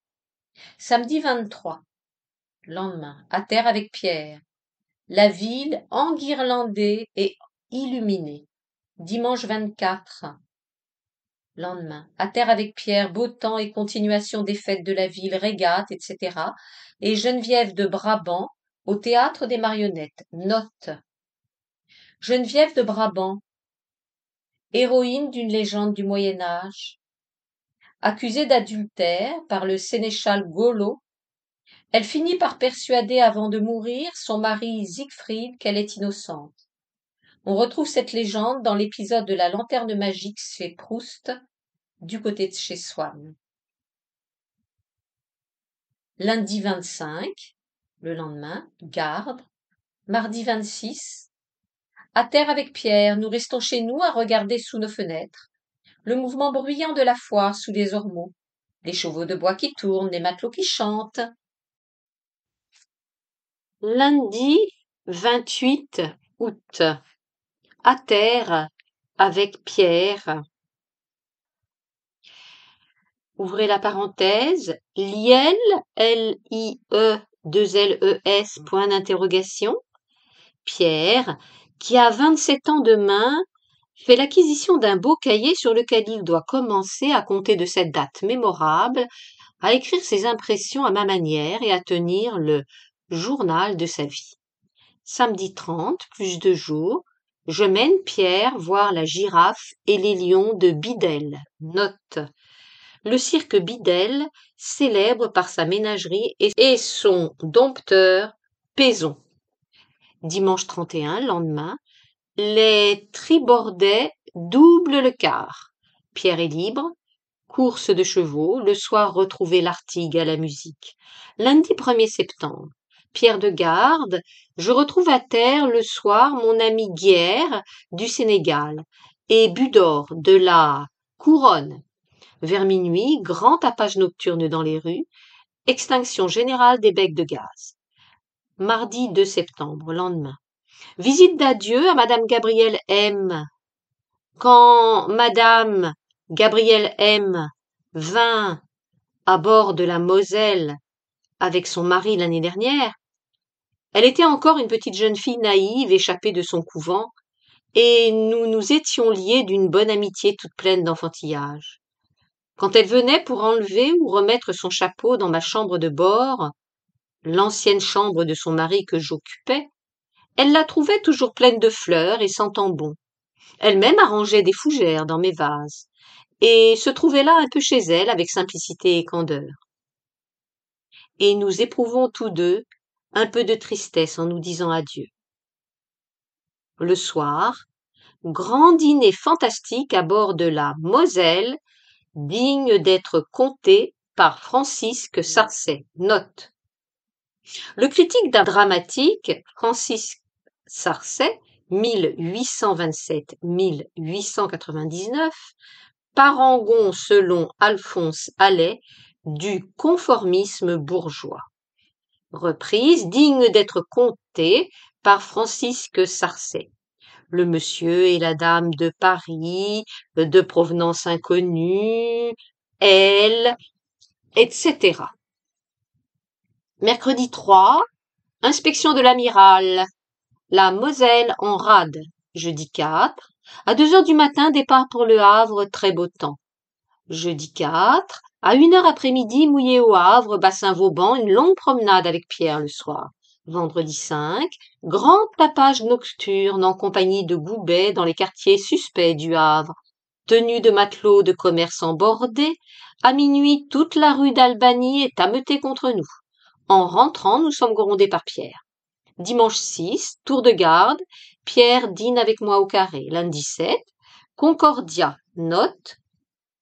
Samedi 23. Lendemain, à terre avec Pierre. La ville enguirlandée et illuminée. Dimanche 24. Lendemain, à terre avec Pierre, beau temps et continuation des fêtes de la ville, régate, etc. Et Geneviève de Brabant, au théâtre des marionnettes. Note. Geneviève de Brabant, héroïne d'une légende du Moyen Âge, accusée d'adultère par le sénéchal Golo, elle finit par persuader avant de mourir son mari Siegfried qu'elle est innocente. On retrouve cette légende dans l'épisode de la lanterne magique chez Proust, du côté de chez Swann. Lundi 25, le lendemain, garde. Mardi 26, à terre avec Pierre, nous restons chez nous à regarder sous nos fenêtres. Le mouvement bruyant de la foire sous des ormeaux. Les chevaux de bois qui tournent, les matelots qui chantent. Lundi 28 août. À terre avec Pierre. Ouvrez la parenthèse. Liel, L-I-E, 2 L-E-S, point d'interrogation. Pierre, qui a 27 ans demain, fait l'acquisition d'un beau cahier sur lequel il doit commencer, à compter de cette date mémorable, à écrire ses impressions à ma manière et à tenir le journal de sa vie. Samedi 30, plus de jours, je mène Pierre voir la girafe et les lions de Bidel. Note. Le cirque Bidel, célèbre par sa ménagerie et son dompteur Paison dimanche 31, lendemain, les Tribordais doublent le quart. Pierre est libre, course de chevaux, le soir retrouver l'Artigue à la musique. Lundi 1er septembre, Pierre de Garde, je retrouve à terre le soir mon ami Guière du Sénégal et Budor de la Couronne. Vers minuit, grand tapage nocturne dans les rues, extinction générale des becs de gaz mardi 2 septembre, lendemain. Visite d'adieu à Madame Gabrielle M. Quand Madame Gabrielle M. vint à bord de la Moselle avec son mari l'année dernière, elle était encore une petite jeune fille naïve échappée de son couvent, et nous nous étions liés d'une bonne amitié toute pleine d'enfantillage. Quand elle venait pour enlever ou remettre son chapeau dans ma chambre de bord, l'ancienne chambre de son mari que j'occupais, elle la trouvait toujours pleine de fleurs et sentant bon. Elle-même arrangeait des fougères dans mes vases, et se trouvait là un peu chez elle avec simplicité et candeur. Et nous éprouvons tous deux un peu de tristesse en nous disant adieu. Le soir, grand dîner fantastique à bord de la Moselle, digne d'être compté par Francisque Sarcey. Note. Le critique d'un dramatique Francis Sarcey, 1827-1899, parangon selon Alphonse Allais du conformisme bourgeois. Reprise digne d'être contée par Francisque Sarcey le monsieur et la dame de Paris, de provenance inconnue, elle, etc. Mercredi 3, inspection de l'amiral. La Moselle en rade. Jeudi 4, à 2 heures du matin, départ pour le Havre, très beau temps. Jeudi 4, à 1 heure après-midi, mouillé au Havre, bassin Vauban, une longue promenade avec Pierre le soir. Vendredi 5, grand tapage nocturne en compagnie de Goubet dans les quartiers suspects du Havre. Tenue de matelots de commerce en à minuit toute la rue d'Albanie est ameutée contre nous. En rentrant, nous sommes grondés par Pierre. Dimanche 6, tour de garde, Pierre dîne avec moi au carré. Lundi 7, Concordia, note,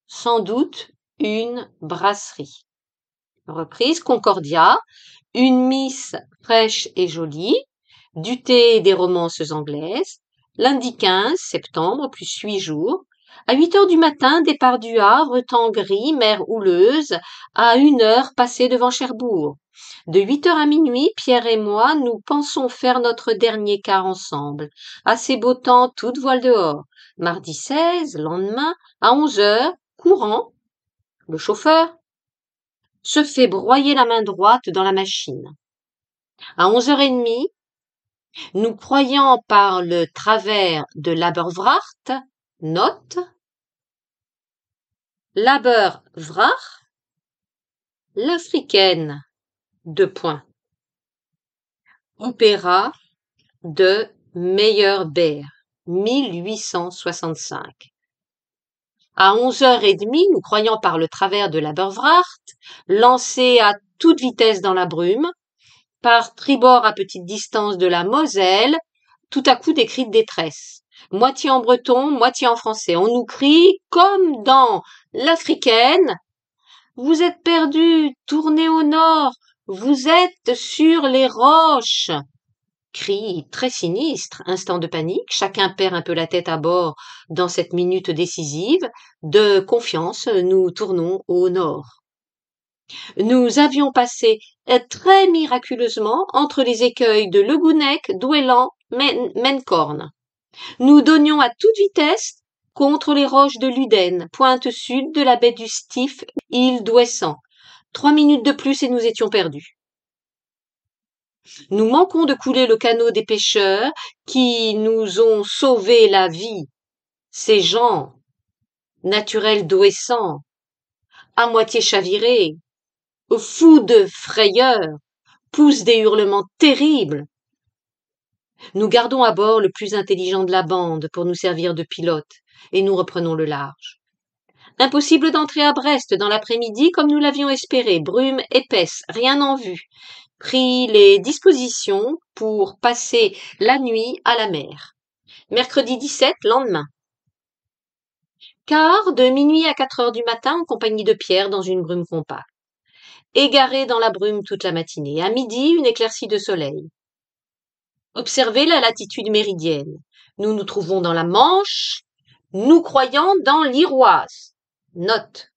sans doute une brasserie. Reprise, Concordia, une miss fraîche et jolie, du thé et des romances anglaises. Lundi 15 septembre, plus huit jours, à huit heures du matin, départ du Havre, temps gris, mer houleuse, à une heure passée devant Cherbourg. De huit heures à minuit, Pierre et moi, nous pensons faire notre dernier quart ensemble. Assez beau temps, toute voile dehors. Mardi 16, lendemain, à onze heures, courant, le chauffeur se fait broyer la main droite dans la machine. À onze heures et demie, nous croyant par le travers de l'Abervracht note, labeur vrach, l'africaine, deux points, opéra de Meyerbeer, 1865. À onze heures et demie, nous croyant par le travers de la lancé lancé à toute vitesse dans la brume, par tribord à petite distance de la Moselle, tout à coup des cris de détresse moitié en breton, moitié en français. On nous crie, comme dans l'africaine, vous êtes perdus, tournez au nord, vous êtes sur les roches. Cri très sinistre, instant de panique, chacun perd un peu la tête à bord dans cette minute décisive. De confiance, nous tournons au nord. Nous avions passé très miraculeusement entre les écueils de Legounek, Douélan, Mencorne. Nous donnions à toute vitesse contre les roches de Luden, pointe sud de la baie du Stiff, île d'Ouessant. Trois minutes de plus et nous étions perdus. Nous manquons de couler le canot des pêcheurs qui nous ont sauvé la vie. Ces gens, naturels d'Ouessant, à moitié chavirés, fous de frayeur, poussent des hurlements terribles nous gardons à bord le plus intelligent de la bande pour nous servir de pilote, et nous reprenons le large. Impossible d'entrer à Brest dans l'après-midi comme nous l'avions espéré, brume épaisse, rien en vue. Pris les dispositions pour passer la nuit à la mer. Mercredi 17, lendemain. Car de minuit à quatre heures du matin en compagnie de Pierre dans une brume compacte. Égaré dans la brume toute la matinée. À midi, une éclaircie de soleil. Observez la latitude méridienne. Nous nous trouvons dans la Manche, nous croyons dans l'Iroise. Note.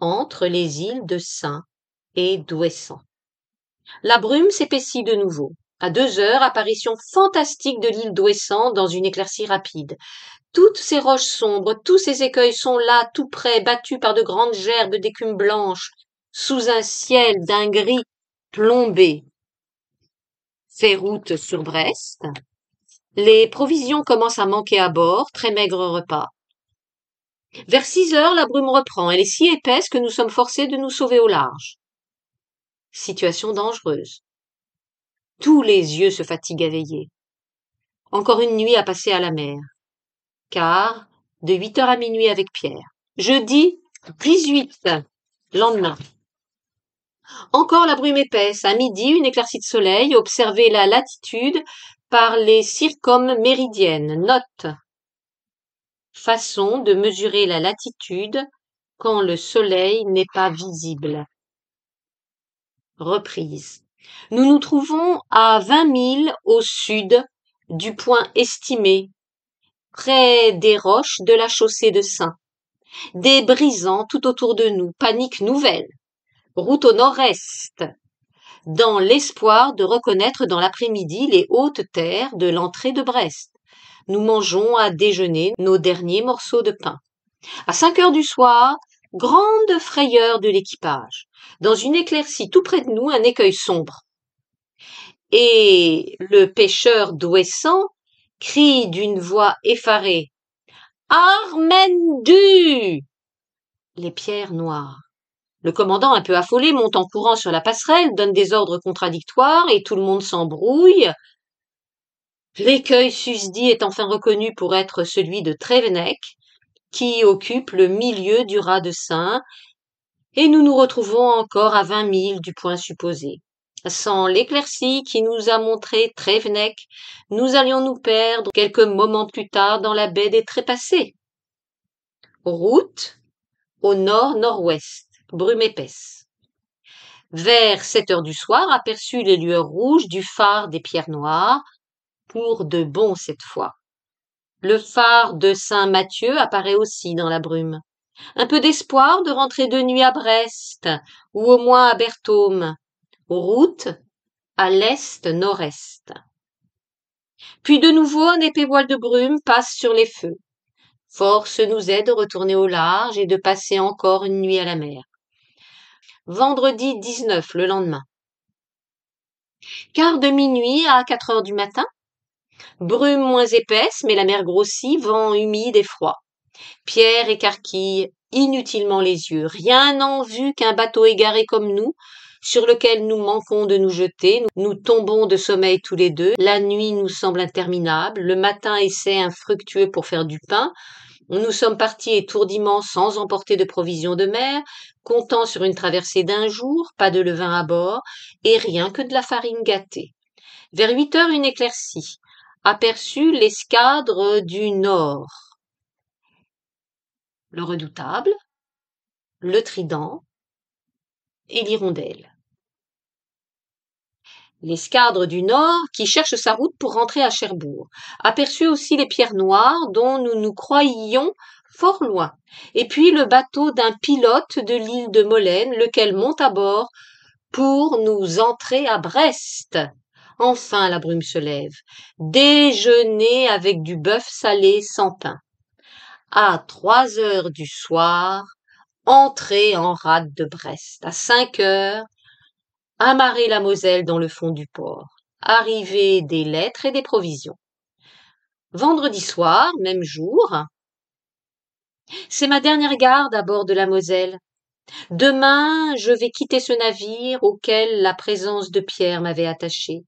Entre les îles de Saint et d'Ouessant. La brume s'épaissit de nouveau. À deux heures, apparition fantastique de l'île d'Ouessant dans une éclaircie rapide. Toutes ces roches sombres, tous ces écueils sont là, tout près, battus par de grandes gerbes d'écume blanche, sous un ciel d'un gris plombé fait route sur Brest. Les provisions commencent à manquer à bord, très maigre repas. Vers six heures, la brume reprend. Elle est si épaisse que nous sommes forcés de nous sauver au large. Situation dangereuse. Tous les yeux se fatiguent à veiller. Encore une nuit à passer à la mer. Car, de huit heures à minuit avec Pierre. Jeudi 18, lendemain. Encore la brume épaisse. À midi, une éclaircie de soleil. Observez la latitude par les méridiennes. Note. Façon de mesurer la latitude quand le soleil n'est pas visible. Reprise. Nous nous trouvons à 20 milles au sud du point estimé, près des roches de la chaussée de Saint. Des brisants tout autour de nous, panique nouvelle route au nord-est, dans l'espoir de reconnaître dans l'après-midi les hautes terres de l'entrée de Brest. Nous mangeons à déjeuner nos derniers morceaux de pain. À cinq heures du soir, grande frayeur de l'équipage. Dans une éclaircie tout près de nous, un écueil sombre. Et le pêcheur d'Ouessant crie d'une voix effarée Armendu Les pierres noires. Le commandant, un peu affolé, monte en courant sur la passerelle, donne des ordres contradictoires, et tout le monde s'embrouille. L'écueil susdit est enfin reconnu pour être celui de Trévenec, qui occupe le milieu du ras de Saint, et nous nous retrouvons encore à vingt milles du point supposé. Sans l'éclaircie qui nous a montré Trévenec, nous allions nous perdre quelques moments plus tard dans la baie des Trépassés. Route au nord-nord-ouest brume épaisse. Vers sept heures du soir aperçut les lueurs rouges du phare des pierres noires, pour de bon cette fois. Le phare de Saint Matthieu apparaît aussi dans la brume. Un peu d'espoir de rentrer de nuit à Brest, ou au moins à Bertôme. Route à l'est-nord-est. Puis de nouveau un épais voile de brume passe sur les feux. Force nous est de retourner au large et de passer encore une nuit à la mer vendredi 19 le lendemain. Quart de minuit à quatre heures du matin. Brume moins épaisse, mais la mer grossit, vent humide et froid. Pierre écarquille inutilement les yeux, rien n'en vue qu'un bateau égaré comme nous, sur lequel nous manquons de nous jeter, nous tombons de sommeil tous les deux, la nuit nous semble interminable, le matin essaie infructueux pour faire du pain, nous nous sommes partis étourdiment sans emporter de provisions de mer, comptant sur une traversée d'un jour, pas de levain à bord, et rien que de la farine gâtée. Vers huit heures, une éclaircie. Aperçu l'escadre du nord. Le redoutable, le trident et l'hirondelle l'escadre du Nord qui cherche sa route pour rentrer à Cherbourg, aperçut aussi les pierres noires dont nous nous croyions fort loin, et puis le bateau d'un pilote de l'île de Molène, lequel monte à bord pour nous entrer à Brest. Enfin la brume se lève. Déjeuner avec du bœuf salé sans pain. À trois heures du soir, entrée en rade de Brest. À cinq heures, amarrer la Moselle dans le fond du port, arriver des lettres et des provisions. Vendredi soir, même jour, c'est ma dernière garde à bord de la Moselle. Demain, je vais quitter ce navire auquel la présence de Pierre m'avait attaché.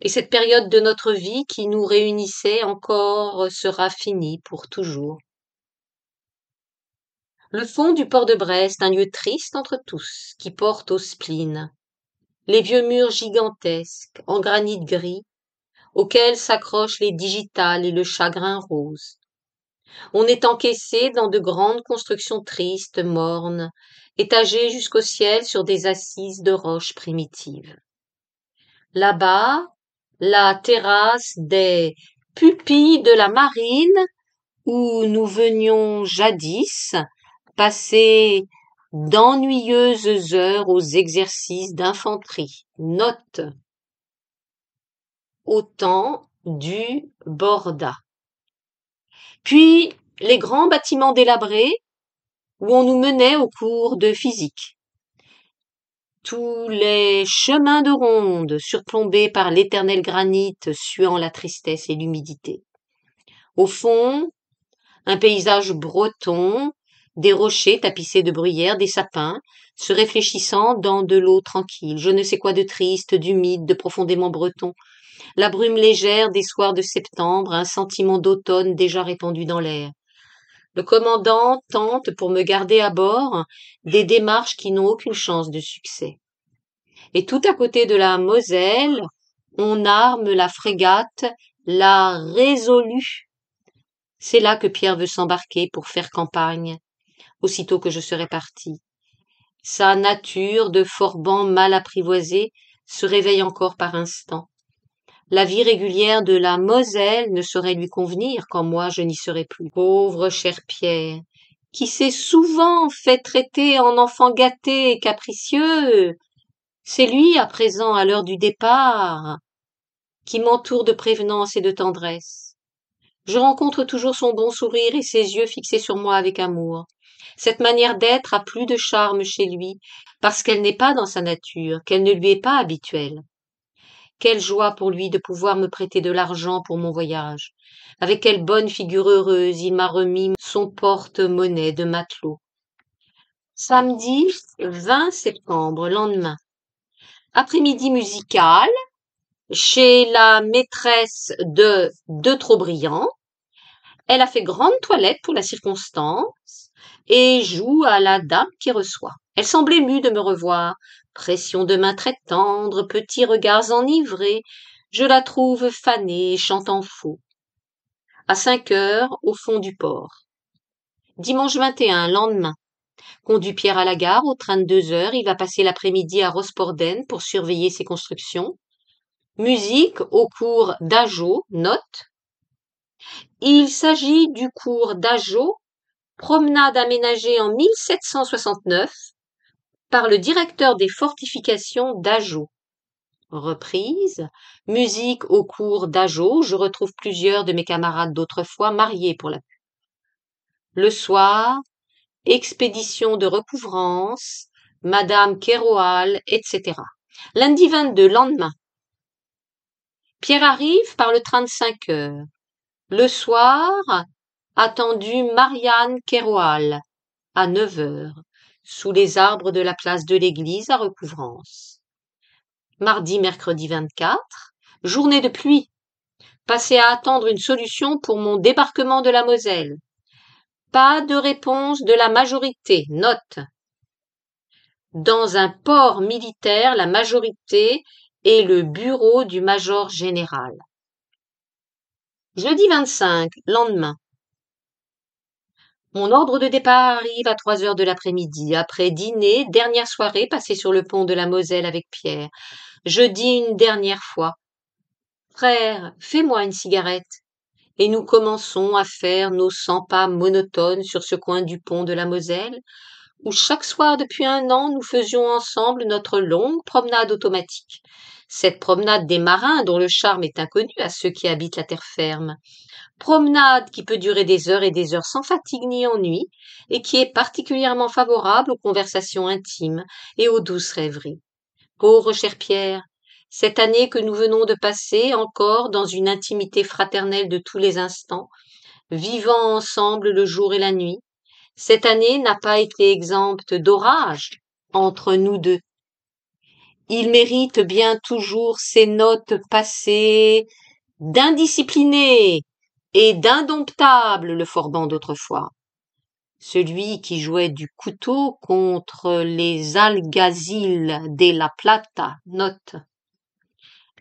Et cette période de notre vie qui nous réunissait encore sera finie pour toujours. Le fond du port de Brest, un lieu triste entre tous, qui porte aux spleen les vieux murs gigantesques, en granit gris, auxquels s'accrochent les digitales et le chagrin rose. On est encaissé dans de grandes constructions tristes, mornes, étagées jusqu'au ciel sur des assises de roches primitives. Là-bas, la terrasse des pupilles de la marine, où nous venions jadis passer d'ennuyeuses heures aux exercices d'infanterie. Note. Au temps du Borda. Puis les grands bâtiments délabrés où on nous menait au cours de physique. Tous les chemins de ronde surplombés par l'éternel granit suant la tristesse et l'humidité. Au fond, un paysage breton des rochers tapissés de bruyères, des sapins, se réfléchissant dans de l'eau tranquille, je ne sais quoi de triste, d'humide, de profondément breton. La brume légère des soirs de septembre, un sentiment d'automne déjà répandu dans l'air. Le commandant tente, pour me garder à bord, des démarches qui n'ont aucune chance de succès. Et tout à côté de la Moselle, on arme la frégate, la résolue. C'est là que Pierre veut s'embarquer pour faire campagne, aussitôt que je serais partie. Sa nature de forban mal apprivoisé se réveille encore par instants. La vie régulière de la Moselle ne saurait lui convenir quand moi je n'y serai plus. Pauvre cher Pierre, qui s'est souvent fait traiter en enfant gâté et capricieux, c'est lui à présent à l'heure du départ qui m'entoure de prévenance et de tendresse. Je rencontre toujours son bon sourire et ses yeux fixés sur moi avec amour. Cette manière d'être a plus de charme chez lui, parce qu'elle n'est pas dans sa nature, qu'elle ne lui est pas habituelle. Quelle joie pour lui de pouvoir me prêter de l'argent pour mon voyage. Avec quelle bonne figure heureuse il m'a remis son porte-monnaie de matelot. Samedi 20 septembre, lendemain. Après-midi musical chez la maîtresse de De Trop Elle a fait grande toilette pour la circonstance et joue à la dame qui reçoit. Elle semble émue de me revoir. Pression de main très tendre, petits regards enivrés. Je la trouve fanée, chantant faux. À cinq heures, au fond du port. Dimanche 21, lendemain. Conduit Pierre à la gare, au train de deux heures, il va passer l'après-midi à Rosporden pour surveiller ses constructions. Musique au cours d'Ajo, note. Il s'agit du cours d'Ajo promenade aménagée en 1769 par le directeur des fortifications d'Ajo. Reprise, musique au cours d'Ajo, je retrouve plusieurs de mes camarades d'autrefois mariés pour la Le soir, expédition de recouvrance, Madame Kéroal, etc. Lundi 22, lendemain. Pierre arrive par le train de heures. Le soir, attendu Marianne Kéroal à 9 heures sous les arbres de la place de l'église à Recouvrance. Mardi, mercredi 24, journée de pluie. Passé à attendre une solution pour mon débarquement de la Moselle. Pas de réponse de la majorité. Note. Dans un port militaire, la majorité est le bureau du major général. Jeudi 25, lendemain. Mon ordre de départ arrive à trois heures de l'après-midi, après dîner, dernière soirée passée sur le pont de la Moselle avec Pierre. Je dis une dernière fois. Frère, fais-moi une cigarette. Et nous commençons à faire nos cent pas monotones sur ce coin du pont de la Moselle, où chaque soir depuis un an nous faisions ensemble notre longue promenade automatique. Cette promenade des marins dont le charme est inconnu à ceux qui habitent la terre ferme promenade qui peut durer des heures et des heures sans fatigue ni ennui, et qui est particulièrement favorable aux conversations intimes et aux douces rêveries. Pauvre cher Pierre, cette année que nous venons de passer encore dans une intimité fraternelle de tous les instants, vivant ensemble le jour et la nuit, cette année n'a pas été exempte d'orage entre nous deux. Il mérite bien toujours ces notes passées d'indisciplinés et d'indomptable le forban d'autrefois. Celui qui jouait du couteau contre les alguazils de la Plata, note.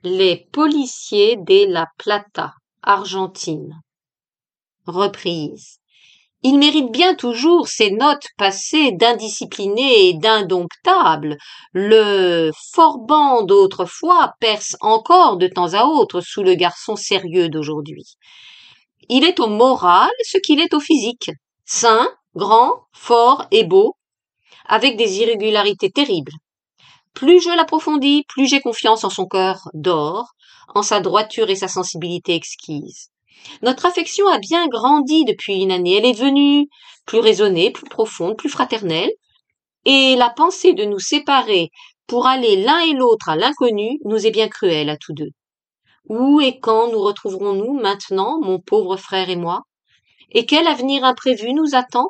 Les policiers de la Plata, Argentine. Reprise. Il mérite bien toujours ces notes passées d'indiscipliné et d'indomptable. Le forban d'autrefois perce encore de temps à autre sous le garçon sérieux d'aujourd'hui il est au moral ce qu'il est au physique. Sain, grand, fort et beau, avec des irrégularités terribles. Plus je l'approfondis, plus j'ai confiance en son cœur d'or, en sa droiture et sa sensibilité exquise. Notre affection a bien grandi depuis une année. Elle est devenue plus raisonnée, plus profonde, plus fraternelle. Et la pensée de nous séparer pour aller l'un et l'autre à l'inconnu nous est bien cruelle à tous deux. Où et quand nous retrouverons-nous maintenant, mon pauvre frère et moi Et quel avenir imprévu nous attend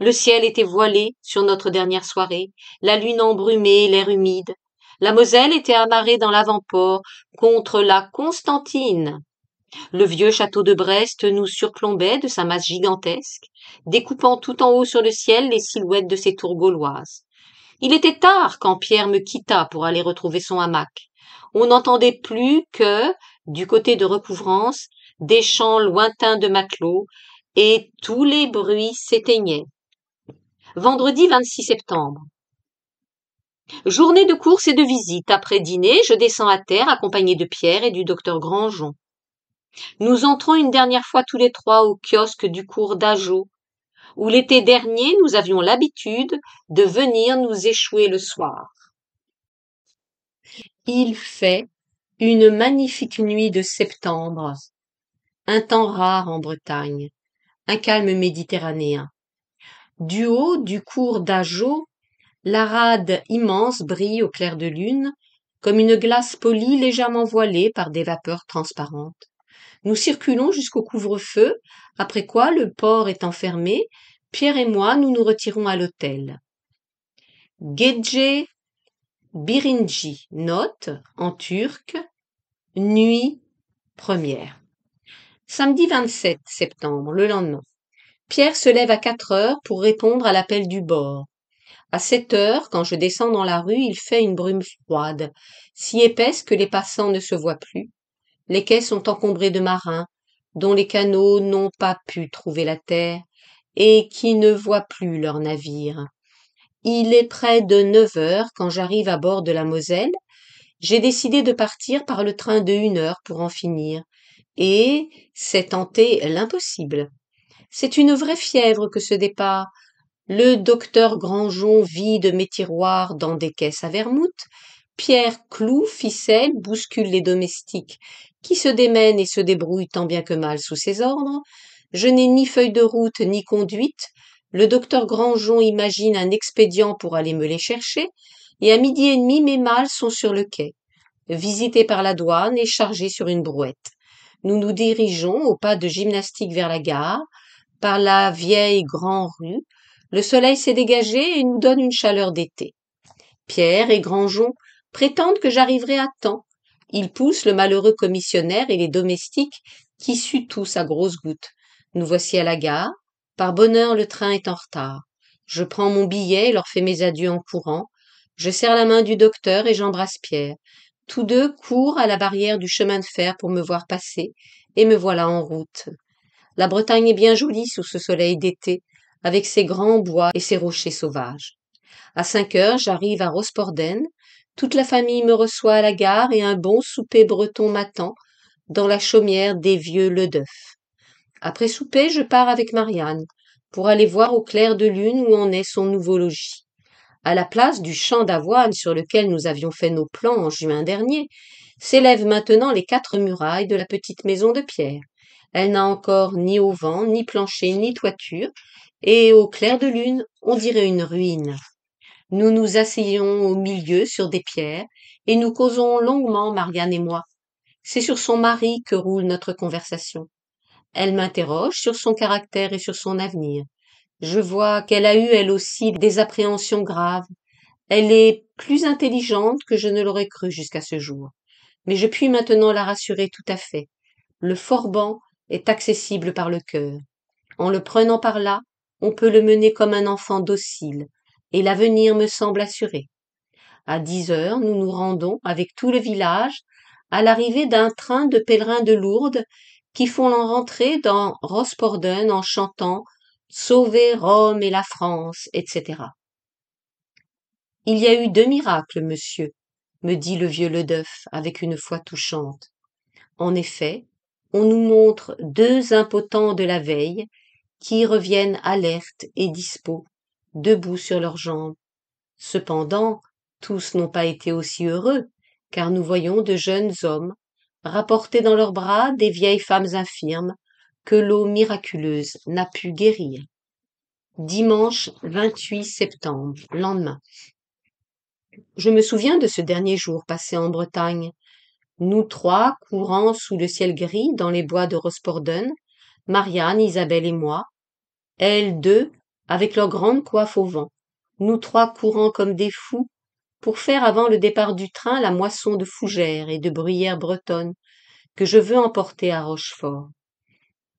Le ciel était voilé sur notre dernière soirée, la lune embrumée, l'air humide. La Moselle était amarrée dans l'avant-port contre la Constantine. Le vieux château de Brest nous surplombait de sa masse gigantesque, découpant tout en haut sur le ciel les silhouettes de ses tours gauloises. Il était tard quand Pierre me quitta pour aller retrouver son hamac on n'entendait plus que, du côté de Recouvrance, des chants lointains de matelots, et tous les bruits s'éteignaient. Vendredi 26 septembre. Journée de courses et de visites. Après dîner, je descends à terre accompagné de Pierre et du docteur Grandjean. Nous entrons une dernière fois tous les trois au kiosque du cours d'Ajo, où l'été dernier nous avions l'habitude de venir nous échouer le soir. Il fait une magnifique nuit de septembre, un temps rare en Bretagne, un calme méditerranéen. Du haut du cours d'Ajo, la rade immense brille au clair de lune, comme une glace polie légèrement voilée par des vapeurs transparentes. Nous circulons jusqu'au couvre-feu, après quoi, le port étant fermé, Pierre et moi, nous nous retirons à l'hôtel. Birinji, note en turc nuit première. Samedi 27 septembre, le lendemain. Pierre se lève à quatre heures pour répondre à l'appel du bord. À sept heures, quand je descends dans la rue, il fait une brume froide, si épaisse que les passants ne se voient plus. Les quais sont encombrés de marins, dont les canaux n'ont pas pu trouver la terre, et qui ne voient plus leurs navires. Il est près de neuf heures quand j'arrive à bord de la Moselle. J'ai décidé de partir par le train de une heure pour en finir. Et c'est tenter l'impossible. C'est une vraie fièvre que ce départ. Le docteur Grandjon vide mes tiroirs dans des caisses à vermouth. Pierre Clou ficelle, bouscule les domestiques qui se démènent et se débrouillent tant bien que mal sous ses ordres. Je n'ai ni feuille de route ni conduite. Le docteur Grandjean imagine un expédient pour aller me les chercher, et à midi et demi mes malles sont sur le quai, visités par la douane et chargés sur une brouette. Nous nous dirigeons au pas de gymnastique vers la gare, par la vieille grande rue. Le soleil s'est dégagé et nous donne une chaleur d'été. Pierre et Grandjean prétendent que j'arriverai à temps. Ils poussent le malheureux commissionnaire et les domestiques qui suent tous à grosses gouttes. Nous voici à la gare. Par bonheur, le train est en retard. Je prends mon billet et leur fais mes adieux en courant. Je serre la main du docteur et j'embrasse Pierre. Tous deux courent à la barrière du chemin de fer pour me voir passer, et me voilà en route. La Bretagne est bien jolie sous ce soleil d'été, avec ses grands bois et ses rochers sauvages. À cinq heures, j'arrive à Rosporden. Toute la famille me reçoit à la gare et un bon souper breton m'attend dans la chaumière des vieux Ledeuf. Après souper, je pars avec Marianne pour aller voir au clair de lune où en est son nouveau logis. À la place du champ d'avoine sur lequel nous avions fait nos plans en juin dernier, s'élèvent maintenant les quatre murailles de la petite maison de pierre. Elle n'a encore ni auvent, ni plancher, ni toiture, et au clair de lune, on dirait une ruine. Nous nous asseyons au milieu sur des pierres, et nous causons longuement, Marianne et moi. C'est sur son mari que roule notre conversation. Elle m'interroge sur son caractère et sur son avenir. Je vois qu'elle a eu elle aussi des appréhensions graves. Elle est plus intelligente que je ne l'aurais cru jusqu'à ce jour. Mais je puis maintenant la rassurer tout à fait. Le forban est accessible par le cœur. En le prenant par là, on peut le mener comme un enfant docile, et l'avenir me semble assuré. À dix heures, nous nous rendons, avec tout le village, à l'arrivée d'un train de pèlerins de Lourdes qui font rentrer dans Rosporden en chantant Sauvez Rome et la France, etc. Il y a eu deux miracles, monsieur, me dit le vieux Ledeuf avec une foi touchante. En effet, on nous montre deux impotents de la veille qui reviennent alertes et dispos, debout sur leurs jambes. Cependant, tous n'ont pas été aussi heureux, car nous voyons de jeunes hommes rapportaient dans leurs bras des vieilles femmes infirmes que l'eau miraculeuse n'a pu guérir. Dimanche 28 septembre, lendemain. Je me souviens de ce dernier jour passé en Bretagne. Nous trois courant sous le ciel gris dans les bois de Rosporden, Marianne, Isabelle et moi, elles deux avec leurs grandes coiffes au vent, nous trois courant comme des fous pour faire avant le départ du train la moisson de fougères et de bruyères bretonnes que je veux emporter à Rochefort.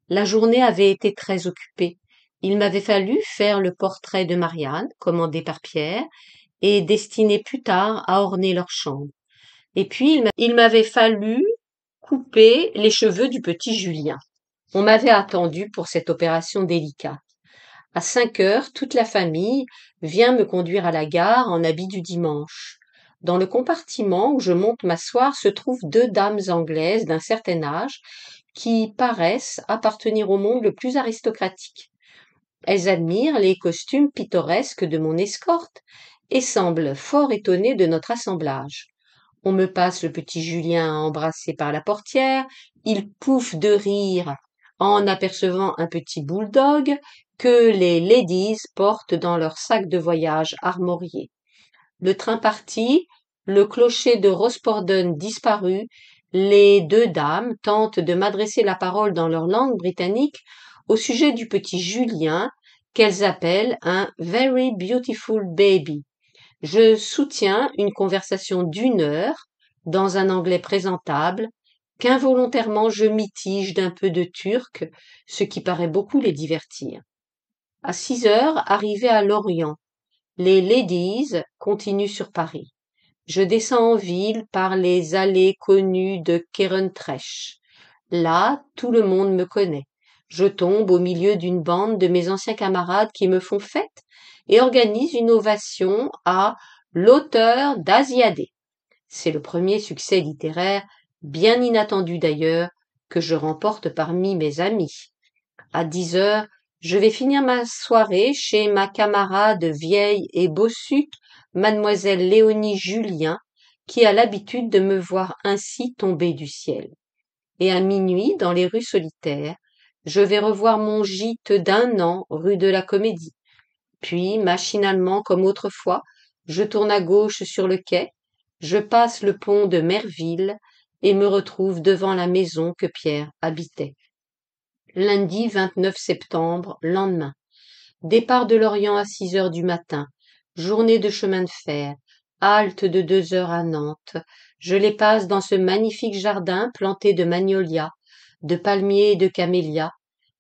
La journée avait été très occupée. Il m'avait fallu faire le portrait de Marianne, commandé par Pierre, et destiné plus tard à orner leur chambre. Et puis il m'avait fallu couper les cheveux du petit Julien. On m'avait attendu pour cette opération délicate. À cinq heures, toute la famille vient me conduire à la gare en habit du dimanche. Dans le compartiment où je monte m'asseoir se trouvent deux dames anglaises d'un certain âge qui paraissent appartenir au monde le plus aristocratique. Elles admirent les costumes pittoresques de mon escorte et semblent fort étonnées de notre assemblage. On me passe le petit Julien embrassé par la portière, il pouffe de rire en apercevant un petit bouledogue que les ladies portent dans leur sac de voyage armorié. Le train parti, le clocher de Rosporden disparu, les deux dames tentent de m'adresser la parole dans leur langue britannique au sujet du petit Julien qu'elles appellent un very beautiful baby. Je soutiens une conversation d'une heure dans un anglais présentable qu'involontairement je mitige d'un peu de turc, ce qui paraît beaucoup les divertir. À six heures, arrivé à Lorient, les ladies continuent sur Paris. Je descends en ville par les allées connues de Kerentresh. Là, tout le monde me connaît. Je tombe au milieu d'une bande de mes anciens camarades qui me font fête et organise une ovation à l'auteur d'Asiadé. C'est le premier succès littéraire, bien inattendu d'ailleurs, que je remporte parmi mes amis. À dix heures, je vais finir ma soirée chez ma camarade vieille et bossue, mademoiselle Léonie Julien, qui a l'habitude de me voir ainsi tomber du ciel. Et à minuit, dans les rues solitaires, je vais revoir mon gîte d'un an, rue de la Comédie. Puis, machinalement comme autrefois, je tourne à gauche sur le quai, je passe le pont de Merville et me retrouve devant la maison que Pierre habitait lundi 29 septembre, lendemain. Départ de Lorient à 6 heures du matin. Journée de chemin de fer. Halte de deux heures à Nantes. Je les passe dans ce magnifique jardin planté de magnolias, de palmiers et de camélias,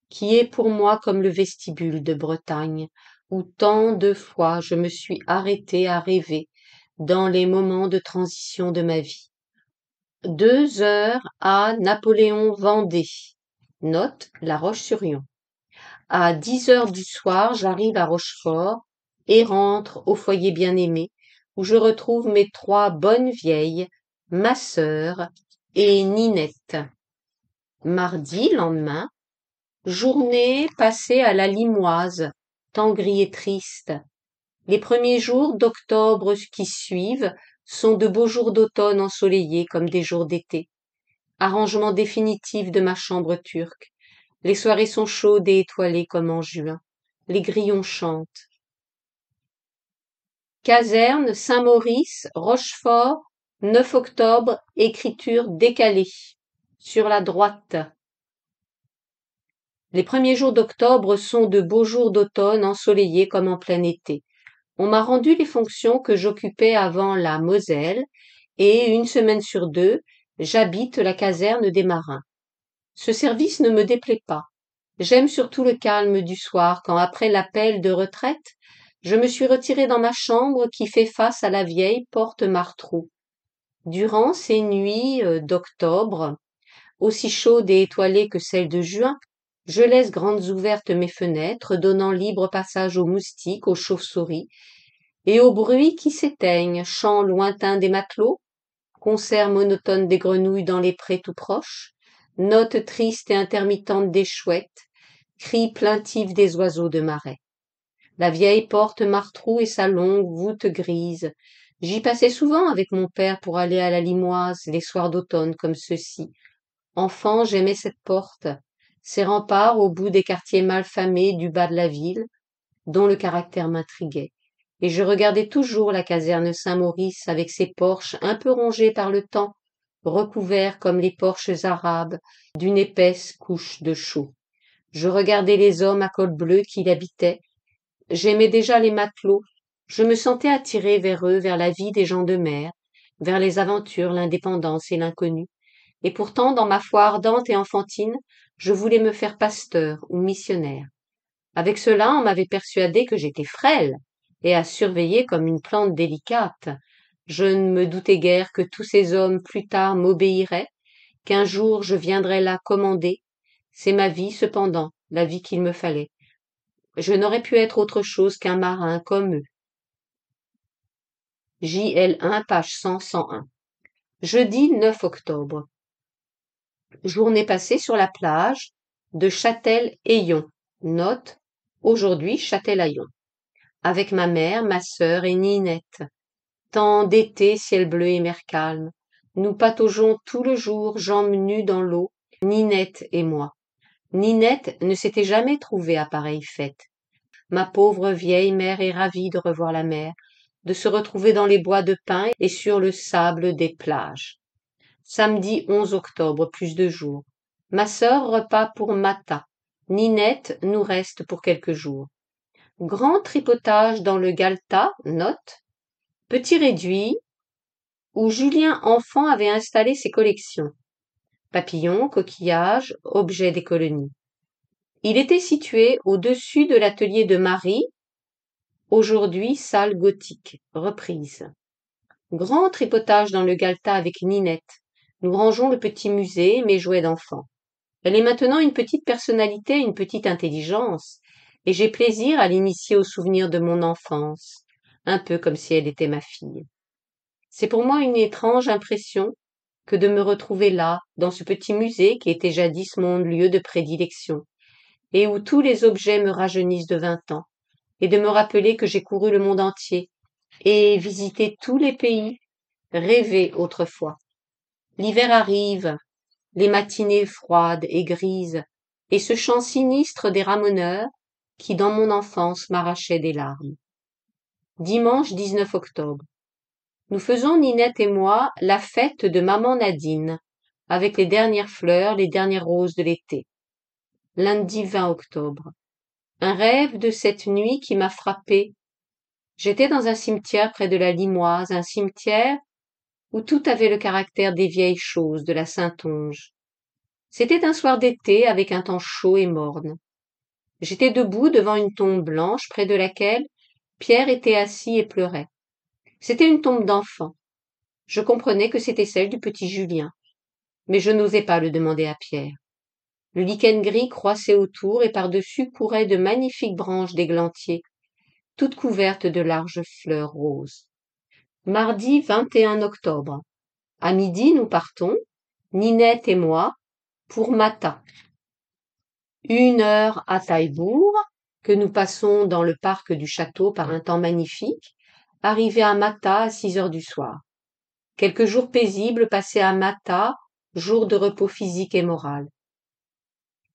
qui est pour moi comme le vestibule de Bretagne, où tant de fois je me suis arrêté à rêver dans les moments de transition de ma vie. Deux heures à Napoléon Vendée. Note La Roche-sur-Yon. À dix heures du soir, j'arrive à Rochefort et rentre au foyer bien-aimé où je retrouve mes trois bonnes vieilles, ma sœur et Ninette. Mardi, lendemain, journée passée à la limoise, temps gris et triste. Les premiers jours d'octobre qui suivent sont de beaux jours d'automne ensoleillés comme des jours d'été arrangement définitif de ma chambre turque. Les soirées sont chaudes et étoilées comme en juin. Les grillons chantent. Caserne, Saint-Maurice, Rochefort, 9 octobre, écriture décalée. Sur la droite. Les premiers jours d'octobre sont de beaux jours d'automne ensoleillés comme en plein été. On m'a rendu les fonctions que j'occupais avant la Moselle, et une semaine sur deux, J'habite la caserne des marins. Ce service ne me déplaît pas. J'aime surtout le calme du soir quand, après l'appel de retraite, je me suis retiré dans ma chambre qui fait face à la vieille porte Martrou. Durant ces nuits euh, d'octobre, aussi chaudes et étoilées que celles de juin, je laisse grandes ouvertes mes fenêtres, donnant libre passage aux moustiques, aux chauves-souris et aux bruits qui s'éteignent, chants lointains des matelots, concert monotone des grenouilles dans les prés tout proches, notes tristes et intermittentes des chouettes, cris plaintifs des oiseaux de marais. La vieille porte Martrou et sa longue voûte grise. J'y passais souvent avec mon père pour aller à la limoise les soirs d'automne comme ceux-ci. Enfant, j'aimais cette porte, ses remparts au bout des quartiers mal famés du bas de la ville, dont le caractère m'intriguait et je regardais toujours la caserne Saint-Maurice avec ses porches un peu rongés par le temps, recouverts comme les porches arabes d'une épaisse couche de chaux. Je regardais les hommes à col bleu qui l'habitaient. J'aimais déjà les matelots. Je me sentais attiré vers eux, vers la vie des gens de mer, vers les aventures, l'indépendance et l'inconnu. Et pourtant, dans ma foi ardente et enfantine, je voulais me faire pasteur ou missionnaire. Avec cela, on m'avait persuadé que j'étais frêle, et à surveiller comme une plante délicate. Je ne me doutais guère que tous ces hommes plus tard m'obéiraient, qu'un jour je viendrais là commander. C'est ma vie cependant, la vie qu'il me fallait. Je n'aurais pu être autre chose qu'un marin comme eux. JL1, page 100-101. Jeudi 9 octobre. Journée passée sur la plage de Châtel-Ayon. Note aujourd'hui Châtel-Ayon avec ma mère, ma sœur et Ninette. Tant d'été, ciel bleu et mer calme. Nous pataugeons tout le jour, jambes nues dans l'eau, Ninette et moi. Ninette ne s'était jamais trouvée à pareille fête. Ma pauvre vieille mère est ravie de revoir la mer, de se retrouver dans les bois de pins et sur le sable des plages. Samedi 11 octobre, plus de jours. Ma sœur repart pour Mata. Ninette nous reste pour quelques jours grand tripotage dans le Galta, note, petit réduit, où Julien Enfant avait installé ses collections papillons, coquillages, objets des colonies. Il était situé au-dessus de l'atelier de Marie, aujourd'hui salle gothique, reprise. Grand tripotage dans le Galta avec Ninette. Nous rangeons le petit musée, mes jouets d'enfant. Elle est maintenant une petite personnalité, une petite intelligence et j'ai plaisir à l'initier au souvenir de mon enfance, un peu comme si elle était ma fille. C'est pour moi une étrange impression que de me retrouver là, dans ce petit musée qui était jadis mon lieu de prédilection, et où tous les objets me rajeunissent de vingt ans, et de me rappeler que j'ai couru le monde entier, et visité tous les pays, rêvé autrefois. L'hiver arrive, les matinées froides et grises, et ce chant sinistre des ramoneurs, qui dans mon enfance m'arrachait des larmes. Dimanche 19 octobre. Nous faisons, Ninette et moi, la fête de maman Nadine, avec les dernières fleurs, les dernières roses de l'été. Lundi 20 octobre. Un rêve de cette nuit qui m'a frappée. J'étais dans un cimetière près de la Limoise, un cimetière où tout avait le caractère des vieilles choses, de la Saintonge. C'était un soir d'été avec un temps chaud et morne. J'étais debout devant une tombe blanche près de laquelle Pierre était assis et pleurait. C'était une tombe d'enfant. Je comprenais que c'était celle du petit Julien, mais je n'osais pas le demander à Pierre. Le lichen gris croissait autour et par-dessus couraient de magnifiques branches d'églantier, toutes couvertes de larges fleurs roses. Mardi 21 octobre. À midi, nous partons, Ninette et moi, pour Matin une heure à Taillebourg, que nous passons dans le parc du château par un temps magnifique, arrivé à Mata à six heures du soir. Quelques jours paisibles passés à Mata, jours de repos physique et moral.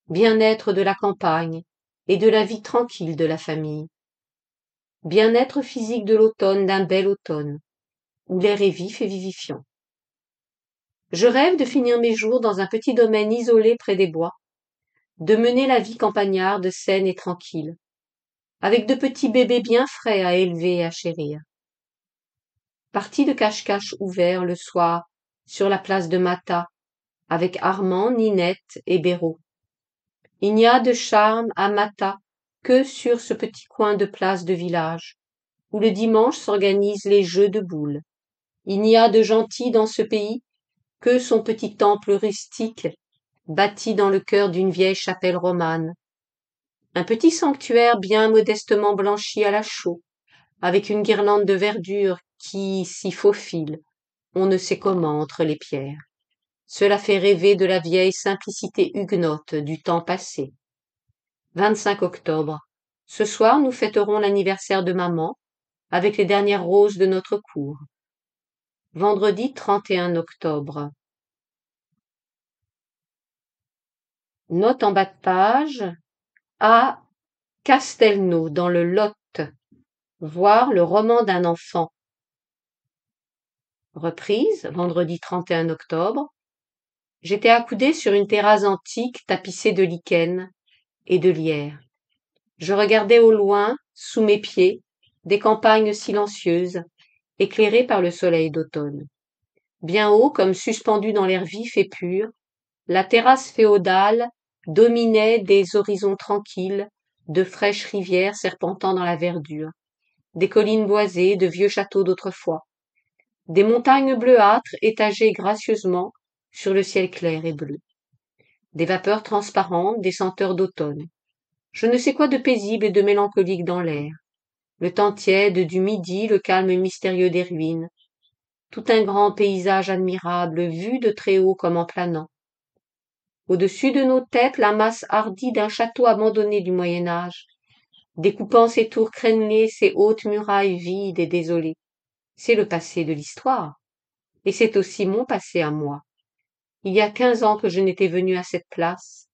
Bien-être de la campagne et de la vie tranquille de la famille. Bien-être physique de l'automne, d'un bel automne, où l'air est vif et vivifiant. Je rêve de finir mes jours dans un petit domaine isolé près des bois, de mener la vie campagnarde saine et tranquille, avec de petits bébés bien frais à élever et à chérir. Partie de cache-cache ouvert le soir sur la place de Mata, avec Armand, Ninette et Béraud. Il n'y a de charme à Mata que sur ce petit coin de place de village, où le dimanche s'organisent les jeux de boules. Il n'y a de gentil dans ce pays que son petit temple rustique bâti dans le cœur d'une vieille chapelle romane. Un petit sanctuaire bien modestement blanchi à la chaux, avec une guirlande de verdure qui s'y faufile, on ne sait comment entre les pierres. Cela fait rêver de la vieille simplicité huguenote du temps passé. 25 octobre. Ce soir, nous fêterons l'anniversaire de maman avec les dernières roses de notre cour. Vendredi 31 octobre. Note en bas de page à Castelnau dans le Lot. Voir le roman d'un enfant. Reprise, vendredi 31 octobre. J'étais accoudée sur une terrasse antique tapissée de lichen et de lierre. Je regardais au loin, sous mes pieds, des campagnes silencieuses, éclairées par le soleil d'automne. Bien haut, comme suspendu dans l'air vif et pur, la terrasse féodale dominaient des horizons tranquilles, de fraîches rivières serpentant dans la verdure, des collines boisées, de vieux châteaux d'autrefois, des montagnes bleuâtres étagées gracieusement sur le ciel clair et bleu, des vapeurs transparentes, des senteurs d'automne, je ne sais quoi de paisible et de mélancolique dans l'air, le temps tiède du midi, le calme mystérieux des ruines, tout un grand paysage admirable vu de très haut comme en planant, au-dessus de nos têtes, la masse hardie d'un château abandonné du Moyen Âge, découpant ses tours crénelées, ses hautes murailles vides et désolées. C'est le passé de l'histoire. Et c'est aussi mon passé à moi. Il y a quinze ans que je n'étais venu à cette place,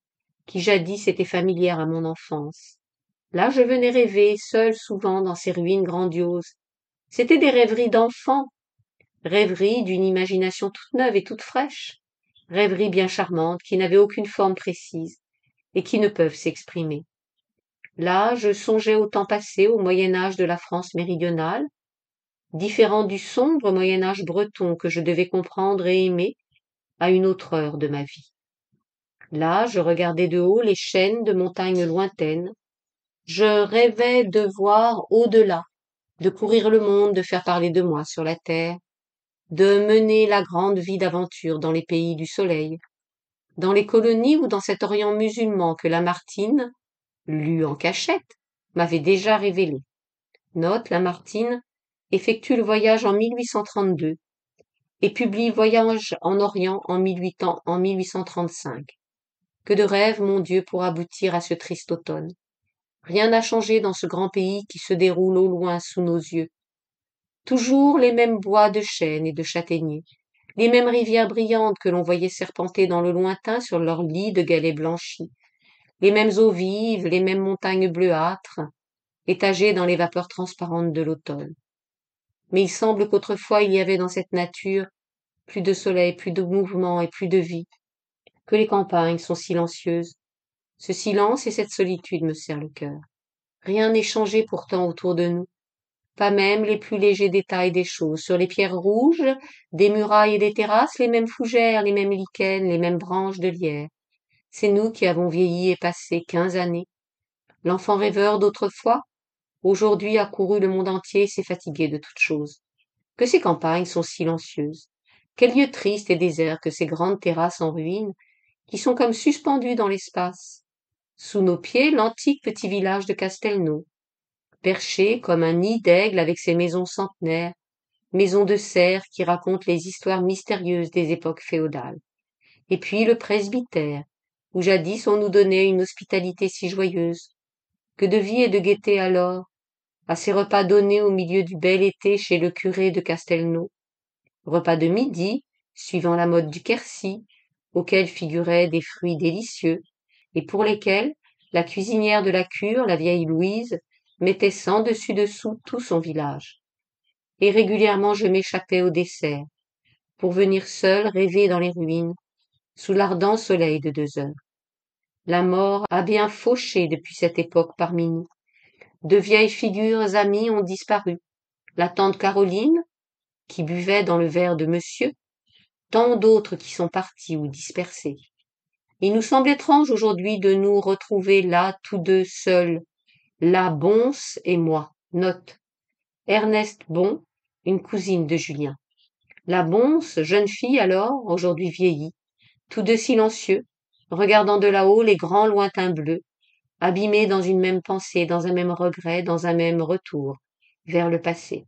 qui jadis était familière à mon enfance. Là, je venais rêver, seul, souvent, dans ces ruines grandioses. C'étaient des rêveries d'enfant, rêveries d'une imagination toute neuve et toute fraîche rêveries bien charmantes qui n'avaient aucune forme précise et qui ne peuvent s'exprimer. Là, je songeais au temps passé au Moyen Âge de la France méridionale, différent du sombre Moyen Âge breton que je devais comprendre et aimer à une autre heure de ma vie. Là, je regardais de haut les chaînes de montagnes lointaines. Je rêvais de voir au-delà, de courir le monde, de faire parler de moi sur la terre de mener la grande vie d'aventure dans les pays du soleil, dans les colonies ou dans cet Orient musulman que Lamartine, lu en cachette, m'avait déjà révélé. Note Lamartine effectue le voyage en 1832 et publie Voyage en Orient en 1835. Que de rêves, mon Dieu, pour aboutir à ce triste automne. Rien n'a changé dans ce grand pays qui se déroule au loin sous nos yeux toujours les mêmes bois de chênes et de châtaigniers, les mêmes rivières brillantes que l'on voyait serpenter dans le lointain sur leurs lits de galets blanchis, les mêmes eaux vives, les mêmes montagnes bleuâtres, étagées dans les vapeurs transparentes de l'automne. Mais il semble qu'autrefois il y avait dans cette nature plus de soleil, plus de mouvement et plus de vie, que les campagnes sont silencieuses. Ce silence et cette solitude me serrent le cœur. Rien n'est changé pourtant autour de nous pas même les plus légers détails des choses. Sur les pierres rouges, des murailles et des terrasses, les mêmes fougères, les mêmes lichens, les mêmes branches de lierre. C'est nous qui avons vieilli et passé quinze années. L'enfant rêveur d'autrefois, aujourd'hui a couru le monde entier et s'est fatigué de toutes choses. Que ces campagnes sont silencieuses. Quel lieu triste et désert que ces grandes terrasses en ruines, qui sont comme suspendues dans l'espace. Sous nos pieds, l'antique petit village de Castelnau, perché comme un nid d'aigle avec ses maisons centenaires, maisons de serre qui racontent les histoires mystérieuses des époques féodales. Et puis le presbytère, où jadis on nous donnait une hospitalité si joyeuse. Que de vie et de gaieté alors, à ces repas donnés au milieu du bel été chez le curé de Castelnau. Repas de midi, suivant la mode du Quercy, auxquels figuraient des fruits délicieux, et pour lesquels la cuisinière de la cure, la vieille Louise, mettait sans dessus dessous tout son village. Et régulièrement je m'échappais au dessert, pour venir seul rêver dans les ruines, sous l'ardent soleil de deux heures. La mort a bien fauché depuis cette époque parmi nous. De vieilles figures amies ont disparu. La tante Caroline, qui buvait dans le verre de monsieur, tant d'autres qui sont partis ou dispersés. Il nous semble étrange aujourd'hui de nous retrouver là tous deux seuls la Bonce et moi. Note. Ernest Bon, une cousine de Julien. La Bonce, jeune fille alors, aujourd'hui vieillie, tous deux silencieux, regardant de là-haut les grands lointains bleus, abîmés dans une même pensée, dans un même regret, dans un même retour vers le passé.